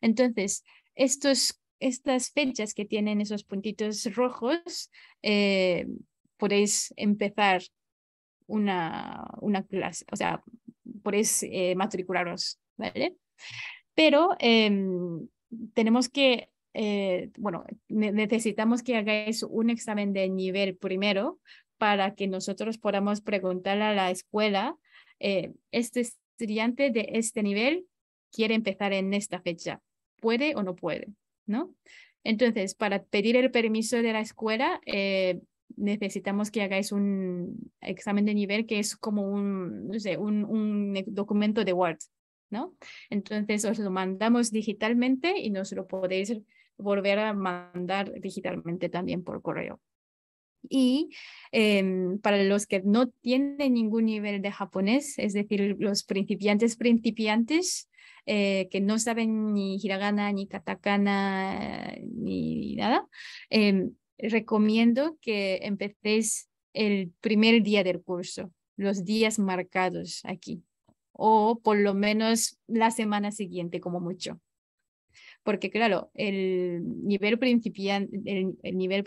Entonces, estos, estas fechas que tienen esos puntitos rojos, eh, podéis empezar una, clase, o sea, podéis eh, matricularos, ¿vale? Pero em, tenemos que eh, bueno, necesitamos que hagáis un examen de nivel primero para que nosotros podamos preguntar a la escuela, eh, este estudiante de este nivel quiere empezar en esta fecha, ¿puede o no puede? ¿No? Entonces, para pedir el permiso de la escuela, eh, necesitamos que hagáis un examen de nivel que es como un, sé, un, un, documento de Word, ¿no? Entonces os lo mandamos digitalmente y nos lo podéis volver a mandar digitalmente también por correo. Y em, para los que no tienen ningún nivel de japonés, es decir, los principiantes principiantes eh, que no saben ni hiragana, ni katakana, eh, ni nada, em, recomiendo que empecéis el primer día del curso, los días marcados aquí, o por lo menos la semana siguiente como mucho porque claro, el nivel principiante, el, nivel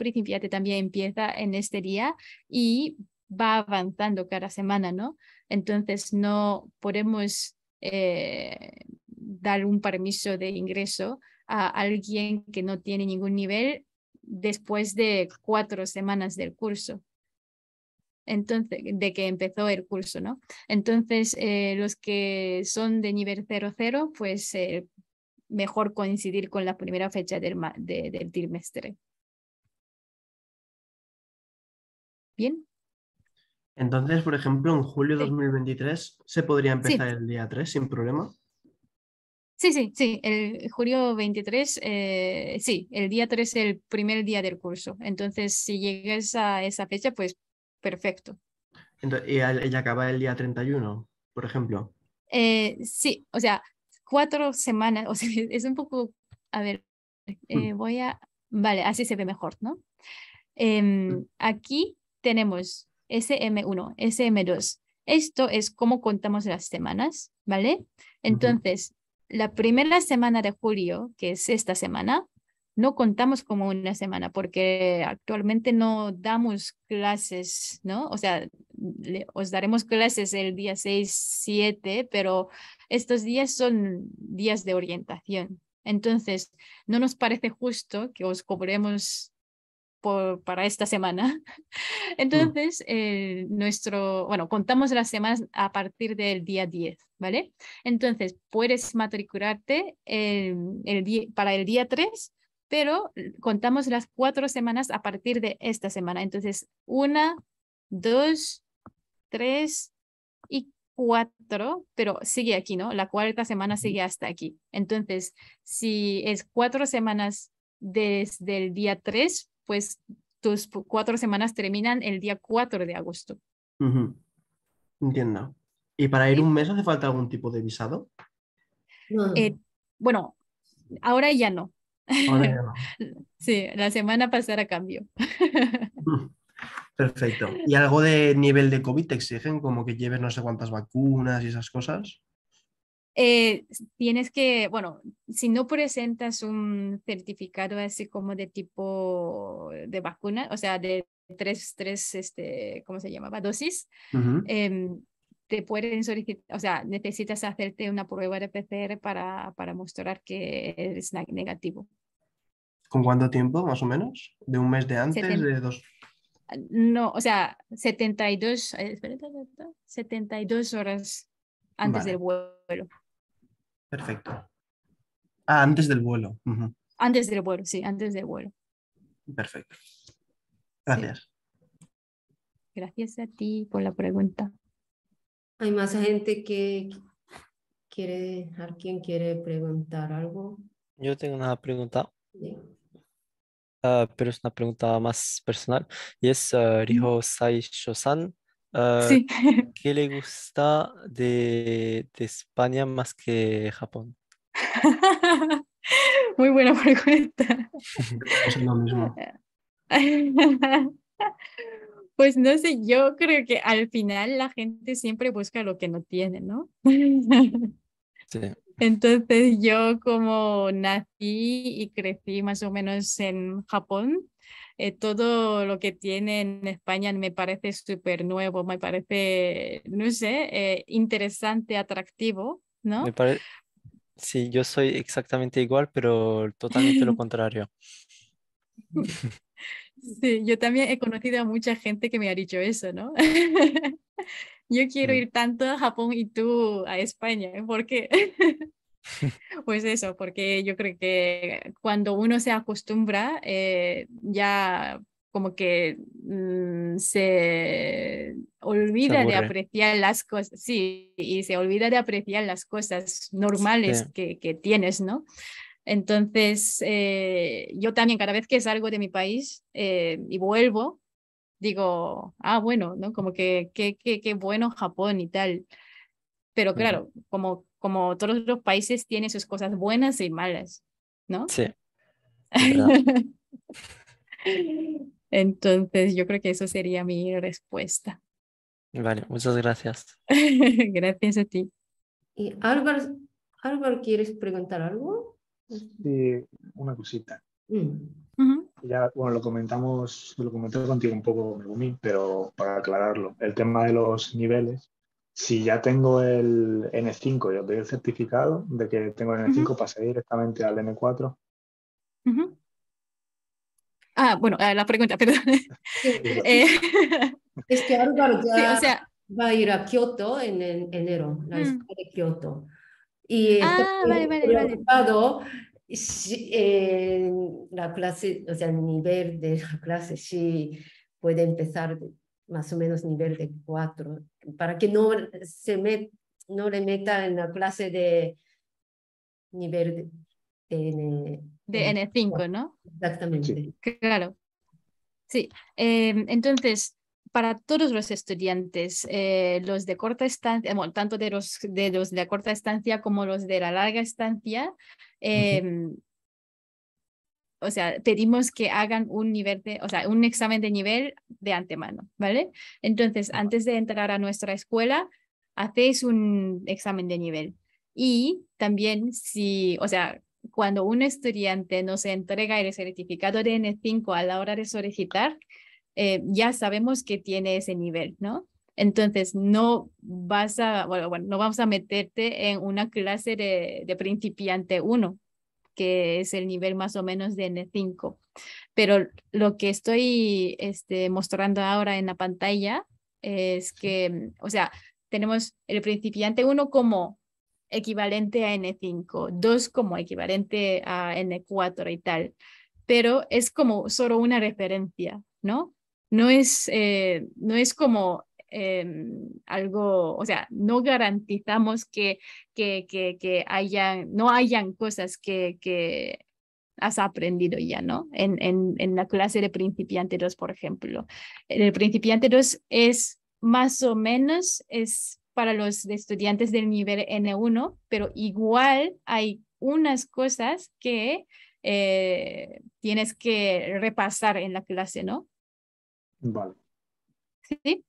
también empieza en este día y va avanzando cada semana, ¿no? Entonces no podemos eh, dar un permiso de ingreso a alguien que no tiene ningún nivel después de cuatro semanas del curso. Entonces, de que empezó el curso, ¿no? Entonces, eh, los que son de nivel 00, pues eh, mejor coincidir con la primera fecha del, del trimestre. Bien. Entonces, por ejemplo, en julio 2023 se podría empezar el día 3 sin problema. Sí, sí, sí, el julio 23, eh, sí, el día 3 es el primer día del curso. Entonces, si llegas a esa fecha, pues perfecto. ¿Y ella acaba el día 31, por ejemplo? Eh, sí, o sea, cuatro semanas, o sea, es un poco, a ver, mm. eh, voy a, vale, así se ve mejor, ¿no? Em, mm. aquí tenemos SM1, SM2. Esto es cómo contamos las semanas, ¿vale? Entonces, la primera semana de julio, que es esta semana, no contamos como una semana porque actualmente no damos clases, ¿no? O sea, os daremos clases el día 6, 7, pero estos días son días de orientación. Entonces, no nos parece justo que os cobremos para esta semana. Mm. Entonces, eh, nuestro, bueno, contamos las semanas a partir del día 10, ¿vale? Entonces, puedes matricularte eh, para el día 3 pero contamos las cuatro semanas a partir de esta semana. Entonces, una, dos, tres y cuatro, pero sigue aquí, ¿no? La cuarta semana sigue hasta aquí. Entonces, si es cuatro semanas desde el día tres, pues tus cuatro semanas terminan el día cuatro de agosto. Entiendo. ¿Y para ir un mes hace falta algún tipo de visado? Eh, bueno, ahora ya no, Sí, la semana pasada cambio mm, Perfecto. ¿Y algo de nivel de COVID te exigen? Como que lleves no sé cuántas vacunas y esas cosas. Eh, tienes que, bueno, si no presentas un certificado así como de tipo de vacuna, o sea, de tres, tres, este, ¿cómo se llamaba? Dosis, te pueden solicitar, o sea, necesitas hacerte una prueba de PCR para, mostrar que eres negativo. ¿Con cuánto tiempo, más o menos? ¿De un mes de antes? ¿De dos? Ah, no, o sea, 72, 72 eh, horas antes del vuelo. Perfecto. Ah, antes del vuelo. Antes del vuelo, sí, antes del vuelo. Perfecto. Gracias. Gracias a ti por la pregunta. Hay más gente que quiere, alguien quiere preguntar algo. Yo tengo una pregunta. Ah, pero es una pregunta más personal. Y es, uh, ah, Rijo saisho ah, ¿qué le gusta de, de España más que Japón? Muy buena pregunta. Pues no sé, yo creo que al final la gente siempre busca lo que no tiene, ¿no? Sí. Entonces yo como nací y crecí más o menos en Japón, eh, todo lo que tiene en España me parece súper nuevo, me parece, no sé, eh, interesante, atractivo, ¿no? Sí, yo soy exactamente igual, pero totalmente lo contrario. Sí, yo también he conocido a mucha gente que me ha dicho eso, ¿no? yo quiero ir tanto a Japón y tú a España, ¿eh? ¿por qué? Pues eso, porque yo creo que cuando uno se acostumbra, eh, ya como que mm, se olvida de apreciar las cosas, sí, y se olvida de apreciar las cosas normales que, que, tienes, ¿no? Entonces, eh, yo también cada vez que salgo de mi país eh, y vuelvo, digo, ah, bueno, ¿no? Como que qué bueno Japón y tal. Pero claro, como, como todos los países tienen sus cosas buenas y malas, ¿no? Sí. Entonces, yo creo que eso sería mi respuesta. Vale, muchas gracias. gracias a ti. ¿Y Álvaro, Álvaro, quieres preguntar algo? Sí, una cosita. Mm. Ya, bueno, lo comentamos, lo comenté contigo un poco, Megumi, pero para aclararlo, el tema de los niveles, si ya tengo el N5 ¿yo doy el certificado de que tengo el N5, pasé directamente al N4. Ah, bueno, la pregunta, perdón. Eh, es que ahora ya va a ir a Kioto en, enero, la mm. escuela de Kioto y ah, preocupado Si, eh, la clase, o sea, el nivel de la clase si puede empezar más o menos nivel de 4, para que no, se me no le meta en la clase de nivel de, de N, 5 ¿no? Exactamente. Claro. Sí, em, entonces, para todos los estudiantes, eh, los de corta estancia, eh, tanto de los, de los de corta estancia como los de la larga estancia. Em, o sea, pedimos que hagan un nivel de, o sea, un examen de nivel de antemano, ¿vale? Entonces, antes de entrar a nuestra escuela, hacéis un examen de nivel. Y también si, o sea, cuando un estudiante nos entrega el certificado de N5 a la hora de solicitar, eh, ya sabemos que tiene ese nivel, ¿no? Entonces, no vas a, bueno, bueno, no vamos a meterte en una clase de, principiante 1, que es el nivel más o menos de N5. Pero lo que estoy este, mostrando ahora en la pantalla es que, o sea, tenemos el principiante 1 como equivalente a N5, 2 como equivalente a N4 y tal, pero es como solo una referencia, ¿no? no es, eh, no es como em, algo, o sea, no garantizamos que, que, no hayan cosas que, has aprendido ya, ¿no? En, en, la clase de principiante 2, por ejemplo. El principiante 2 es más o menos, es para los estudiantes del nivel N1, pero igual hay unas cosas que eh, tienes que repasar en la clase, ¿no? Vale. ¿Sí?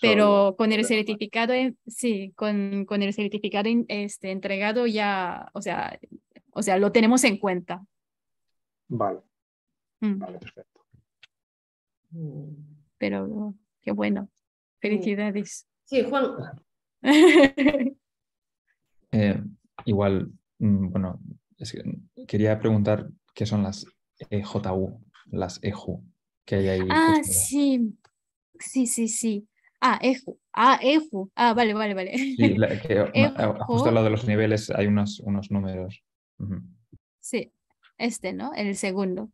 pero con el certificado, sí, con, el certificado este, entregado ya, o sea, o sea, lo tenemos en cuenta. Vale. Mm. Vale, perfecto. Pero qué bueno. Felicidades. Sí, Juan. Eh, igual, mm, bueno, quería preguntar qué son las EJU, las EJU. Ah, sí, sí, sí, sí. Ah, Eju. Ah, Eju. Ah, vale, vale, vale. Sí, ah, justo al lado de los niveles hay unos, unos números. Sí, este, ¿no? El segundo.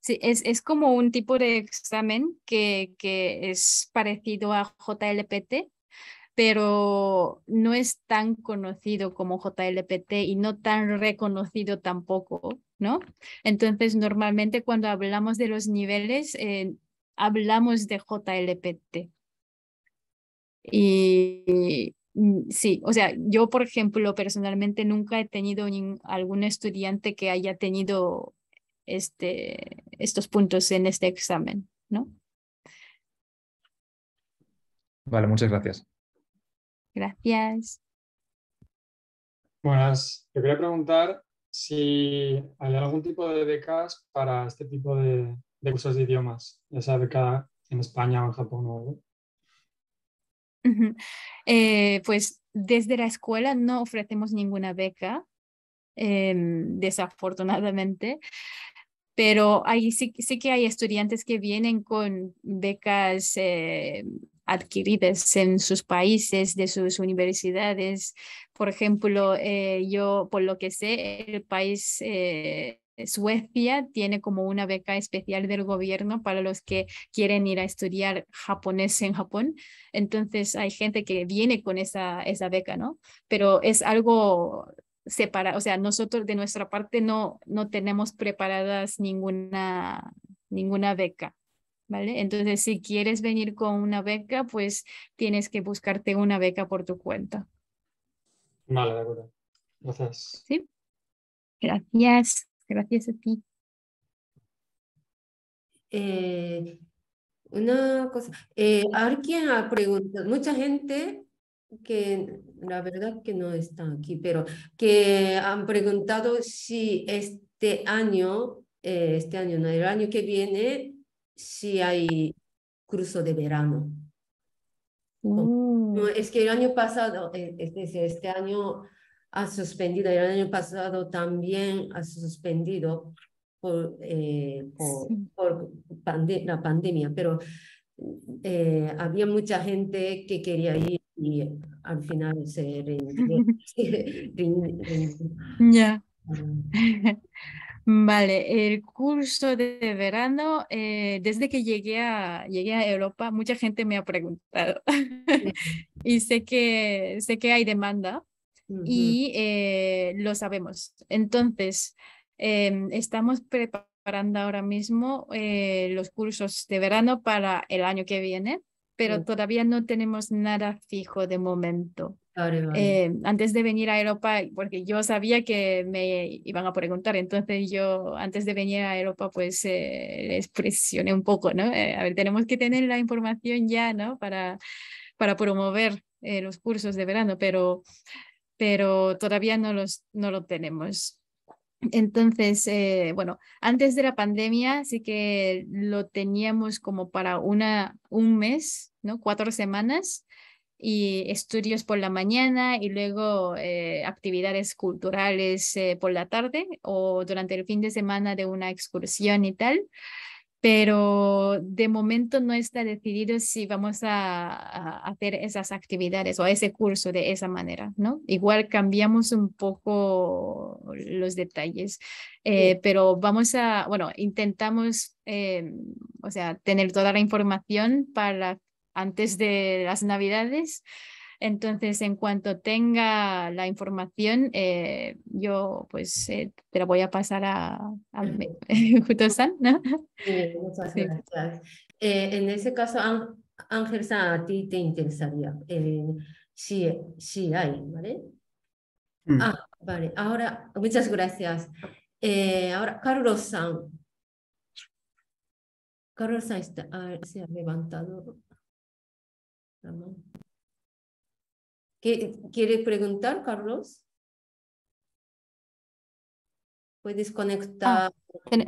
Sí, es, como un tipo de examen que, que es parecido a JLPT, pero no es tan conocido como JLPT y no tan reconocido tampoco. ¿no? Entonces, normalmente cuando hablamos de los niveles, eh, hablamos de JLPT. Y, mm, sí, o sea, yo, por ejemplo, personalmente nunca he tenido algún estudiante que haya tenido este, estos puntos en este examen, ¿no? Vale, muchas gracias. Gracias. Buenas, te quería preguntar si hay algún tipo de becas para este tipo de, cursos de idiomas, esa beca en España o en Japón o algo. Eh, pues desde la escuela no ofrecemos ninguna beca, em, desafortunadamente, pero ahí sí, que hay estudiantes que vienen con becas eh, adquiridas en sus países, de sus universidades. Por ejemplo, eh, yo, por lo que sé, el país... Eh, Suecia tiene como una beca especial del gobierno para los que quieren ir a estudiar japonés en Japón. Entonces hay gente que viene con esa, esa beca, ¿no? Pero es algo separado, o sea, nosotros de nuestra parte no, no tenemos preparadas ninguna, ninguna beca ¿vale? Entonces, si quieres venir con una beca, pues tienes que buscarte una beca por tu cuenta. Vale, de acuerdo. Gracias. Sí. Gracias. Gracias a ti. Eh, una cosa, eh, alguien ha preguntado, mucha gente que la verdad que no está aquí, pero que han preguntado si este año, eh, este año no, el año que viene si hay cruzo de verano. Mm. Es que el año pasado, eh, es decir, este año ha suspendido, el año pasado también ha suspendido por, eh, por, la pandemia, pero eh, había mucha gente que quería ir y al final se rindió. ya ah. Vale, el curso de verano, eh, desde que llegué a, llegué a Europa, mucha gente me ha preguntado y sé que, sé que hay demanda y eh, lo sabemos. Entonces, em, estamos preparando ahora mismo eh, los cursos de verano para el año que viene, pero todavía no tenemos nada fijo de momento. Eh, antes de venir a Europa, porque yo sabía que me iban a preguntar, entonces yo antes de venir a Europa, pues eh, les presioné un poco, ¿no? Eh, a ver, tenemos que tener la información ya, ¿no? Para, para promover eh, los cursos de verano, pero, pero todavía no, los, no lo tenemos. Entonces, bueno, antes de la pandemia sí que lo teníamos como para una, un mes, ¿no? Cuatro semanas, y estudios por la mañana y luego eh, actividades culturales eh, por la tarde o durante el fin de semana de una excursión y tal. Pero de momento no está decidido si vamos a, hacer esas actividades o ese curso de esa manera, ¿no? Igual cambiamos un poco los detalles, eh, pero vamos a, bueno, intentamos, em, o sea, tener toda la información para antes de las navidades. Entonces, en cuanto tenga la información, eh, yo pues eh, te la voy a pasar a, a muchas gracias. Eh, en ese caso, ángel a ti te interesaría. si sí hay, ¿vale? Mm. Ah, vale. Ahora, muchas gracias. ahora, Carlos-san. Carlos-san se ha levantado. ¿Qué ¿Quieres preguntar, Carlos? Puedes conectar. Ah,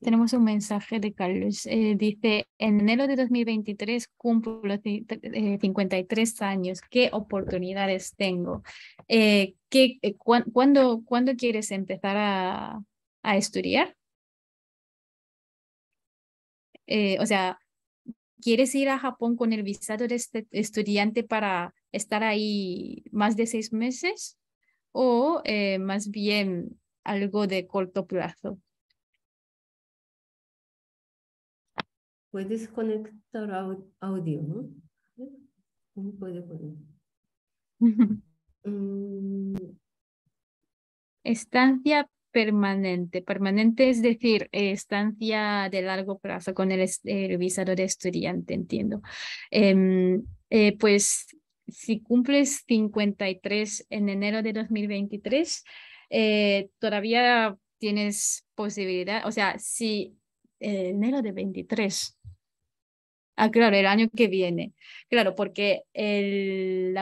tenemos un mensaje de Carlos. Eh, dice, en enero de 2023 cumplo eh, 53 años. ¿Qué oportunidades tengo? Eh, ¿qué, eh, cuándo, cuándo, quieres empezar a, a estudiar? o sea, ¿Quieres ir a Japón con el visado de este estudiante para estar ahí más de seis meses? ¿O eh, más bien algo de corto plazo? Puedes conectar audio, ¿no? ¿Cómo puede poner? Mm. Estancia permanente. Permanente es decir, eh, estancia de largo plazo con el, eh, visado estudiante, entiendo. Em, eh, pues si cumples 53 en enero de 2023, todavía tienes posibilidad, o sea, si enero de 23. Ah, claro, el año que viene. Claro, porque el,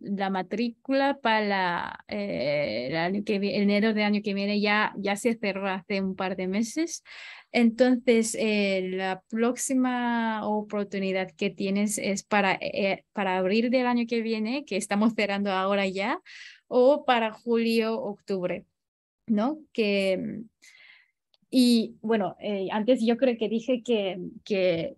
la matrícula para eh, el año que viene, enero del año que viene ya, ya se cerró hace un par de meses. Entonces, eh, la próxima oportunidad que tienes es para, eh, para abril del año que viene, que estamos cerrando ahora ya, o para julio, octubre, ¿no? Que, y bueno, antes yo creo que dije que, que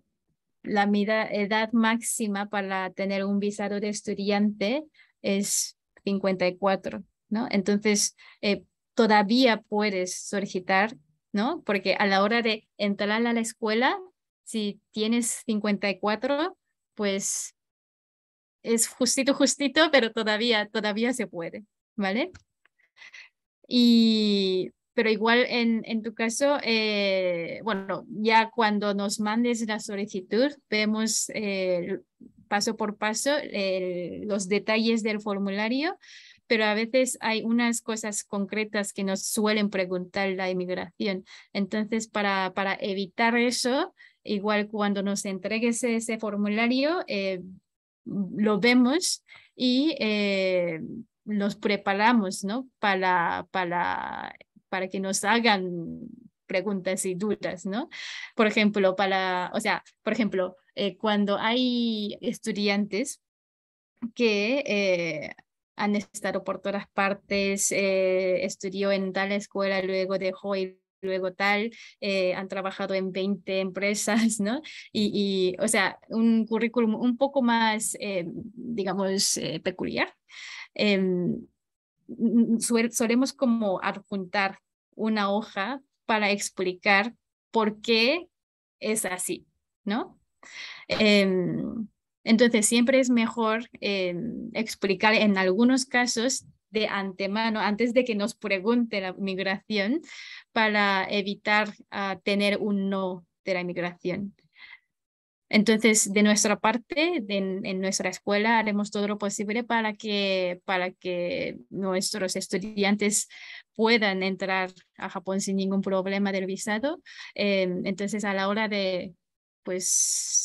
la edad máxima para tener un visado de estudiante es 54, ¿no? Entonces, eh, todavía puedes solicitar, ¿no? Porque a la hora de entrar a la escuela, si tienes 54, pues es justito, justito, pero todavía, todavía se puede, ¿vale? Y pero igual en, en tu caso, eh, bueno, ya cuando nos mandes la solicitud, vemos eh, paso por paso eh, los detalles del formulario, pero a veces hay unas cosas concretas que nos suelen preguntar la inmigración. Entonces, para, para evitar eso, igual cuando nos entregues ese formulario, lo vemos y... nos preparamos ¿no? para, para para que nos hagan preguntas y dudas, ¿no? Por ejemplo, para, o sea, por ejemplo, eh, cuando hay estudiantes que eh, han estado por todas partes, eh, estudió en tal escuela, luego dejó y luego tal, han trabajado en 20 empresas, ¿no? Y, y o sea, un currículum un poco más, digamos, peculiar em, solemos como adjuntar una hoja para explicar por qué es así, ¿no? Em, entonces, siempre es mejor em, explicar en algunos casos de antemano, antes de que nos pregunte la migración, para evitar ah, tener un no de la migración. Entonces, de nuestra parte, en nuestra escuela, haremos todo lo posible para que, para que nuestros estudiantes puedan entrar a Japón sin ningún problema del visado. Em, entonces, a la hora de pues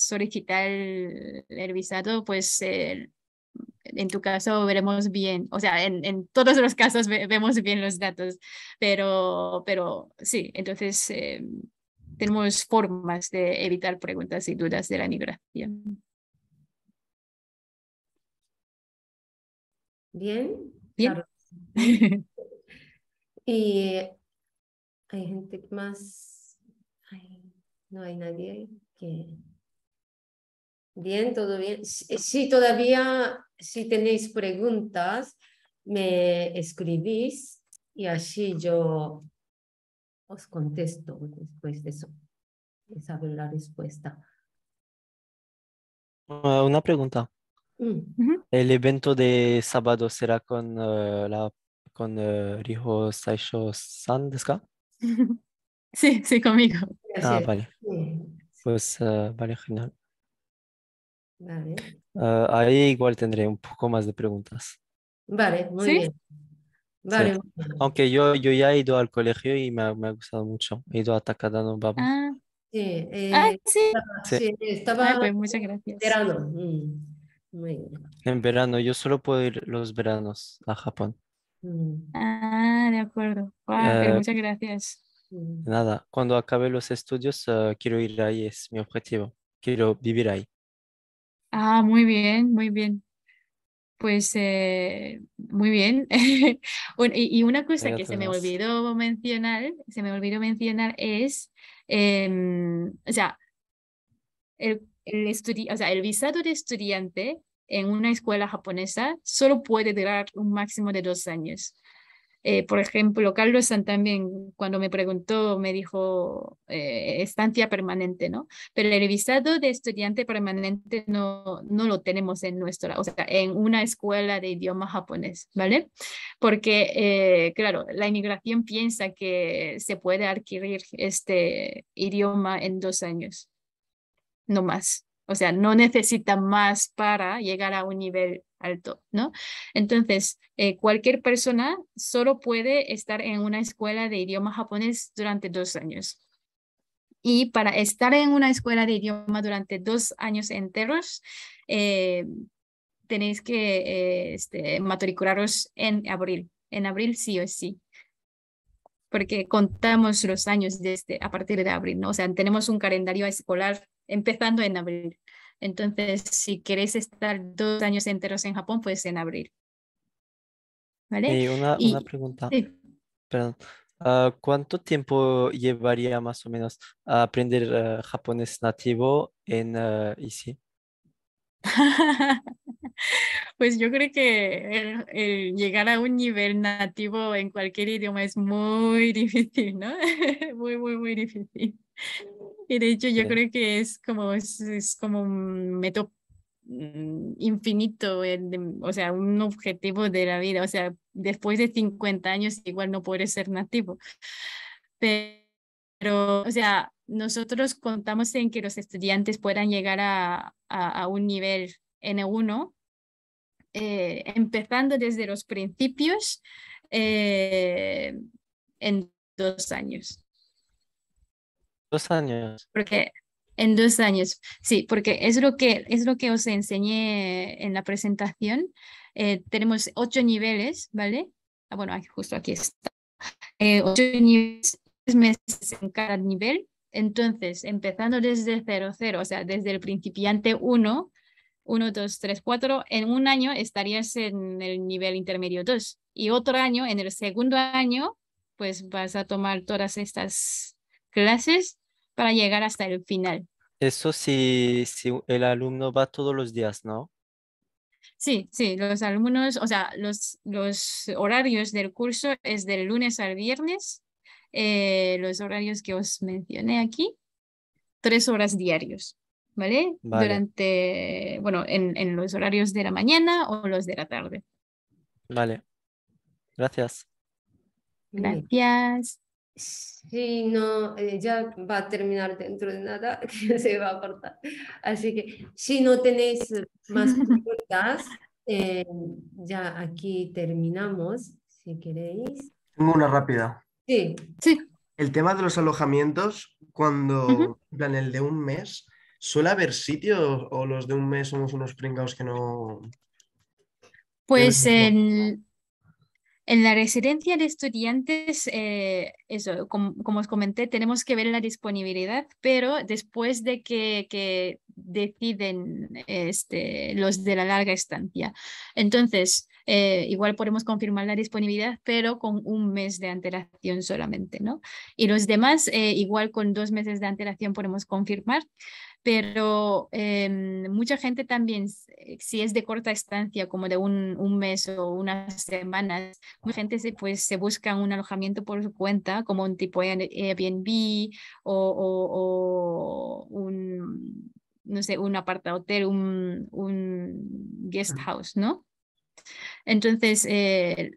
solicitar el, visado, pues eh, en tu caso veremos bien, o sea, en, todos los casos vemos bien los datos, pero, pero sí, entonces eh, tenemos formas de evitar preguntas y dudas de la migración. Bien. Bien. Y eh, hay gente más. no hay nadie que. Bien, todo bien. Eh, si, todavía, si tenéis preguntas, me escribís y así yo os contesto después de eso, saber la respuesta. Ah, una pregunta. Mm. ¿El evento de sábado será con eh, la con uh, eh, Rijo Saisho San, Sí, sí, conmigo. Ah, vale. Pues eh, vale, genial. Eh, ahí igual tendré un poco más de preguntas. Vale, muy bien. Vale. Aunque yo, yo ya he ido al colegio y me ha, gustado mucho. He ido a Takadano Babu. Ah. ah sí, sí. Estaba, muy pues, muchas gracias. verano. Mm, en verano, yo solo puedo ir los veranos a Japón. Mm. Ah, de acuerdo. Pues eh, muchas gracias. Mm. Nada, cuando acabe los estudios eh, quiero ir ahí, es mi objetivo. Quiero vivir ahí. Ah, muy bien, muy bien. Pues eh, muy bien. y, una cosa que se me olvidó mencionar, se me olvidó mencionar es, em, o sea, el, el, o sea, el visado de estudiante en una escuela japonesa solo puede durar un máximo de dos años. Eh, por ejemplo, Carlos también cuando me preguntó, me dijo eh, estancia permanente, ¿no? Pero el visado de estudiante permanente no, no lo tenemos en nuestra, o sea, en una escuela de idioma japonés, ¿vale? Porque, eh, claro, la inmigración piensa que se puede adquirir este idioma en dos años, no más. O sea, no necesita más para llegar a un nivel alto, ¿no? Entonces, eh, cualquier persona solo puede estar en una escuela de idioma japonés durante dos años. Y para estar en una escuela de idioma durante dos años enteros, eh, tenéis que eh, este, matricularos en abril. En abril sí o sí, porque contamos los años desde, a partir de abril, ¿no? O sea, tenemos un calendario escolar empezando en abril. Entonces, si queréis estar dos años enteros en Japón, pues en abril. ¿Vale? Y una, pregunta. Ah, ¿Cuánto tiempo llevaría más o menos a aprender eh, japonés nativo en uh, eh, ICI? pues yo creo que llegar a un nivel nativo en cualquier idioma es muy difícil, ¿no? muy, muy, muy difícil. Y de hecho yo creo que es como, es, como un método mm, infinito, eh, o sea, un objetivo de la vida, o sea, después de 50 años igual no puedes ser nativo. Pero, o sea, nosotros contamos en que los estudiantes puedan llegar a, un nivel N1, eh, empezando desde los principios eh, en dos años. Dos años. Porque en dos años, sí, porque es lo que, es lo que os enseñé en la presentación. Eh, tenemos ocho niveles, ¿vale? Ah, bueno, justo aquí está. Eh, ocho niveles, meses en cada nivel. Entonces, empezando desde cero, cero, o sea, desde el principiante 1, 1, 2, 3, 4, en un año estarías en el nivel intermedio 2 y otro año, en el segundo año, pues vas a tomar todas estas clases para llegar hasta el final. Eso si, si el alumno va todos los días, ¿no? Sí, sí, los alumnos, o sea, los, los horarios del curso es del lunes al viernes, eh, los horarios que os mencioné aquí, tres horas diarios, ¿vale? Durante, bueno, en, en, los horarios de la mañana o los de la tarde. Vale, gracias. Gracias. Si no, eh, ya va a terminar dentro de nada, que se va a cortar. Así que si no tenéis más preguntas, eh, ya aquí terminamos, si queréis. Tengo una rápida. Sí. sí. El tema de los alojamientos, cuando, en plan, el de un mes, ¿suele haber sitios o los de un mes somos unos pringados que no... Pues en... En la residencia de estudiantes, eh, eso, como os comenté, tenemos que ver la disponibilidad, pero después de que, deciden este, los de la larga estancia. Entonces, eh, igual podemos confirmar la disponibilidad, pero con un mes de antelación solamente, ¿no? Y los demás, eh, igual con dos meses de antelación podemos confirmar pero em, mucha gente también, eh, si es de corta estancia, como de un, mes o unas semanas, mucha gente se, pues, se busca un alojamiento por su cuenta, como un tipo Airbnb o, o, o un, no sé, un aparta hotel, un, un guest house, ¿no? Entonces, eh,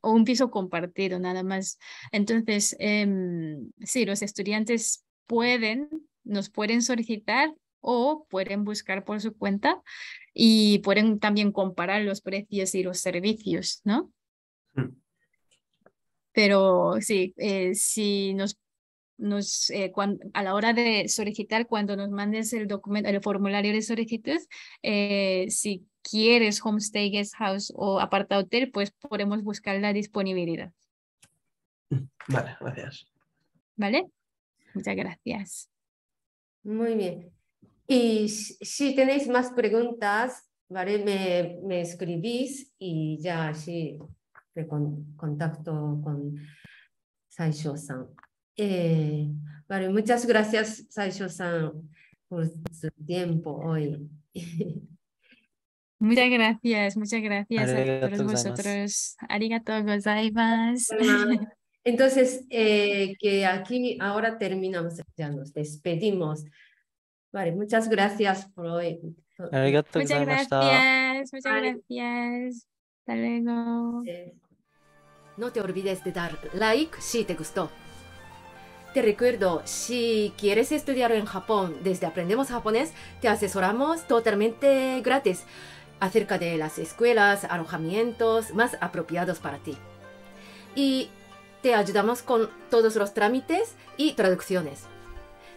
o un piso compartido nada más. Entonces, em, sí, los estudiantes pueden nos pueden solicitar o pueden buscar por su cuenta y pueden también comparar los precios y los servicios, ¿no? Hmm. Pero sí, eh, si nos, eh, a la hora de solicitar, cuando nos mandes el documento, el formulario de solicitud, eh, si quieres homestay, guest house o aparta hotel, pues podemos buscar la disponibilidad. Hmm, vale, gracias. Vale, muchas gracias. Muy bien. Y si tenéis más preguntas, ¿vale? me, me escribís y ya así me con, contacto con Saisho-san. Eh, vale, muchas gracias, Saisho-san, por su tiempo hoy. Muchas gracias, muchas gracias a todos vosotros. Arigato gozaimasu. Entonces, eh, que aquí ahora terminamos, ya nos despedimos. Vale, muchas gracias por hoy. Muchas gracias, muchas gracias. Hasta luego. No te olvides de dar like si te gustó. Te recuerdo, si quieres estudiar en Japón desde Aprendemos Japonés, te asesoramos totalmente gratis acerca de las escuelas, alojamientos más apropiados para ti. Y te ayudamos con todos los trámites y traducciones.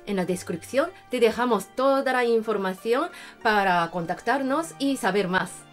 En la descripción te dejamos toda la información para contactarnos y saber más.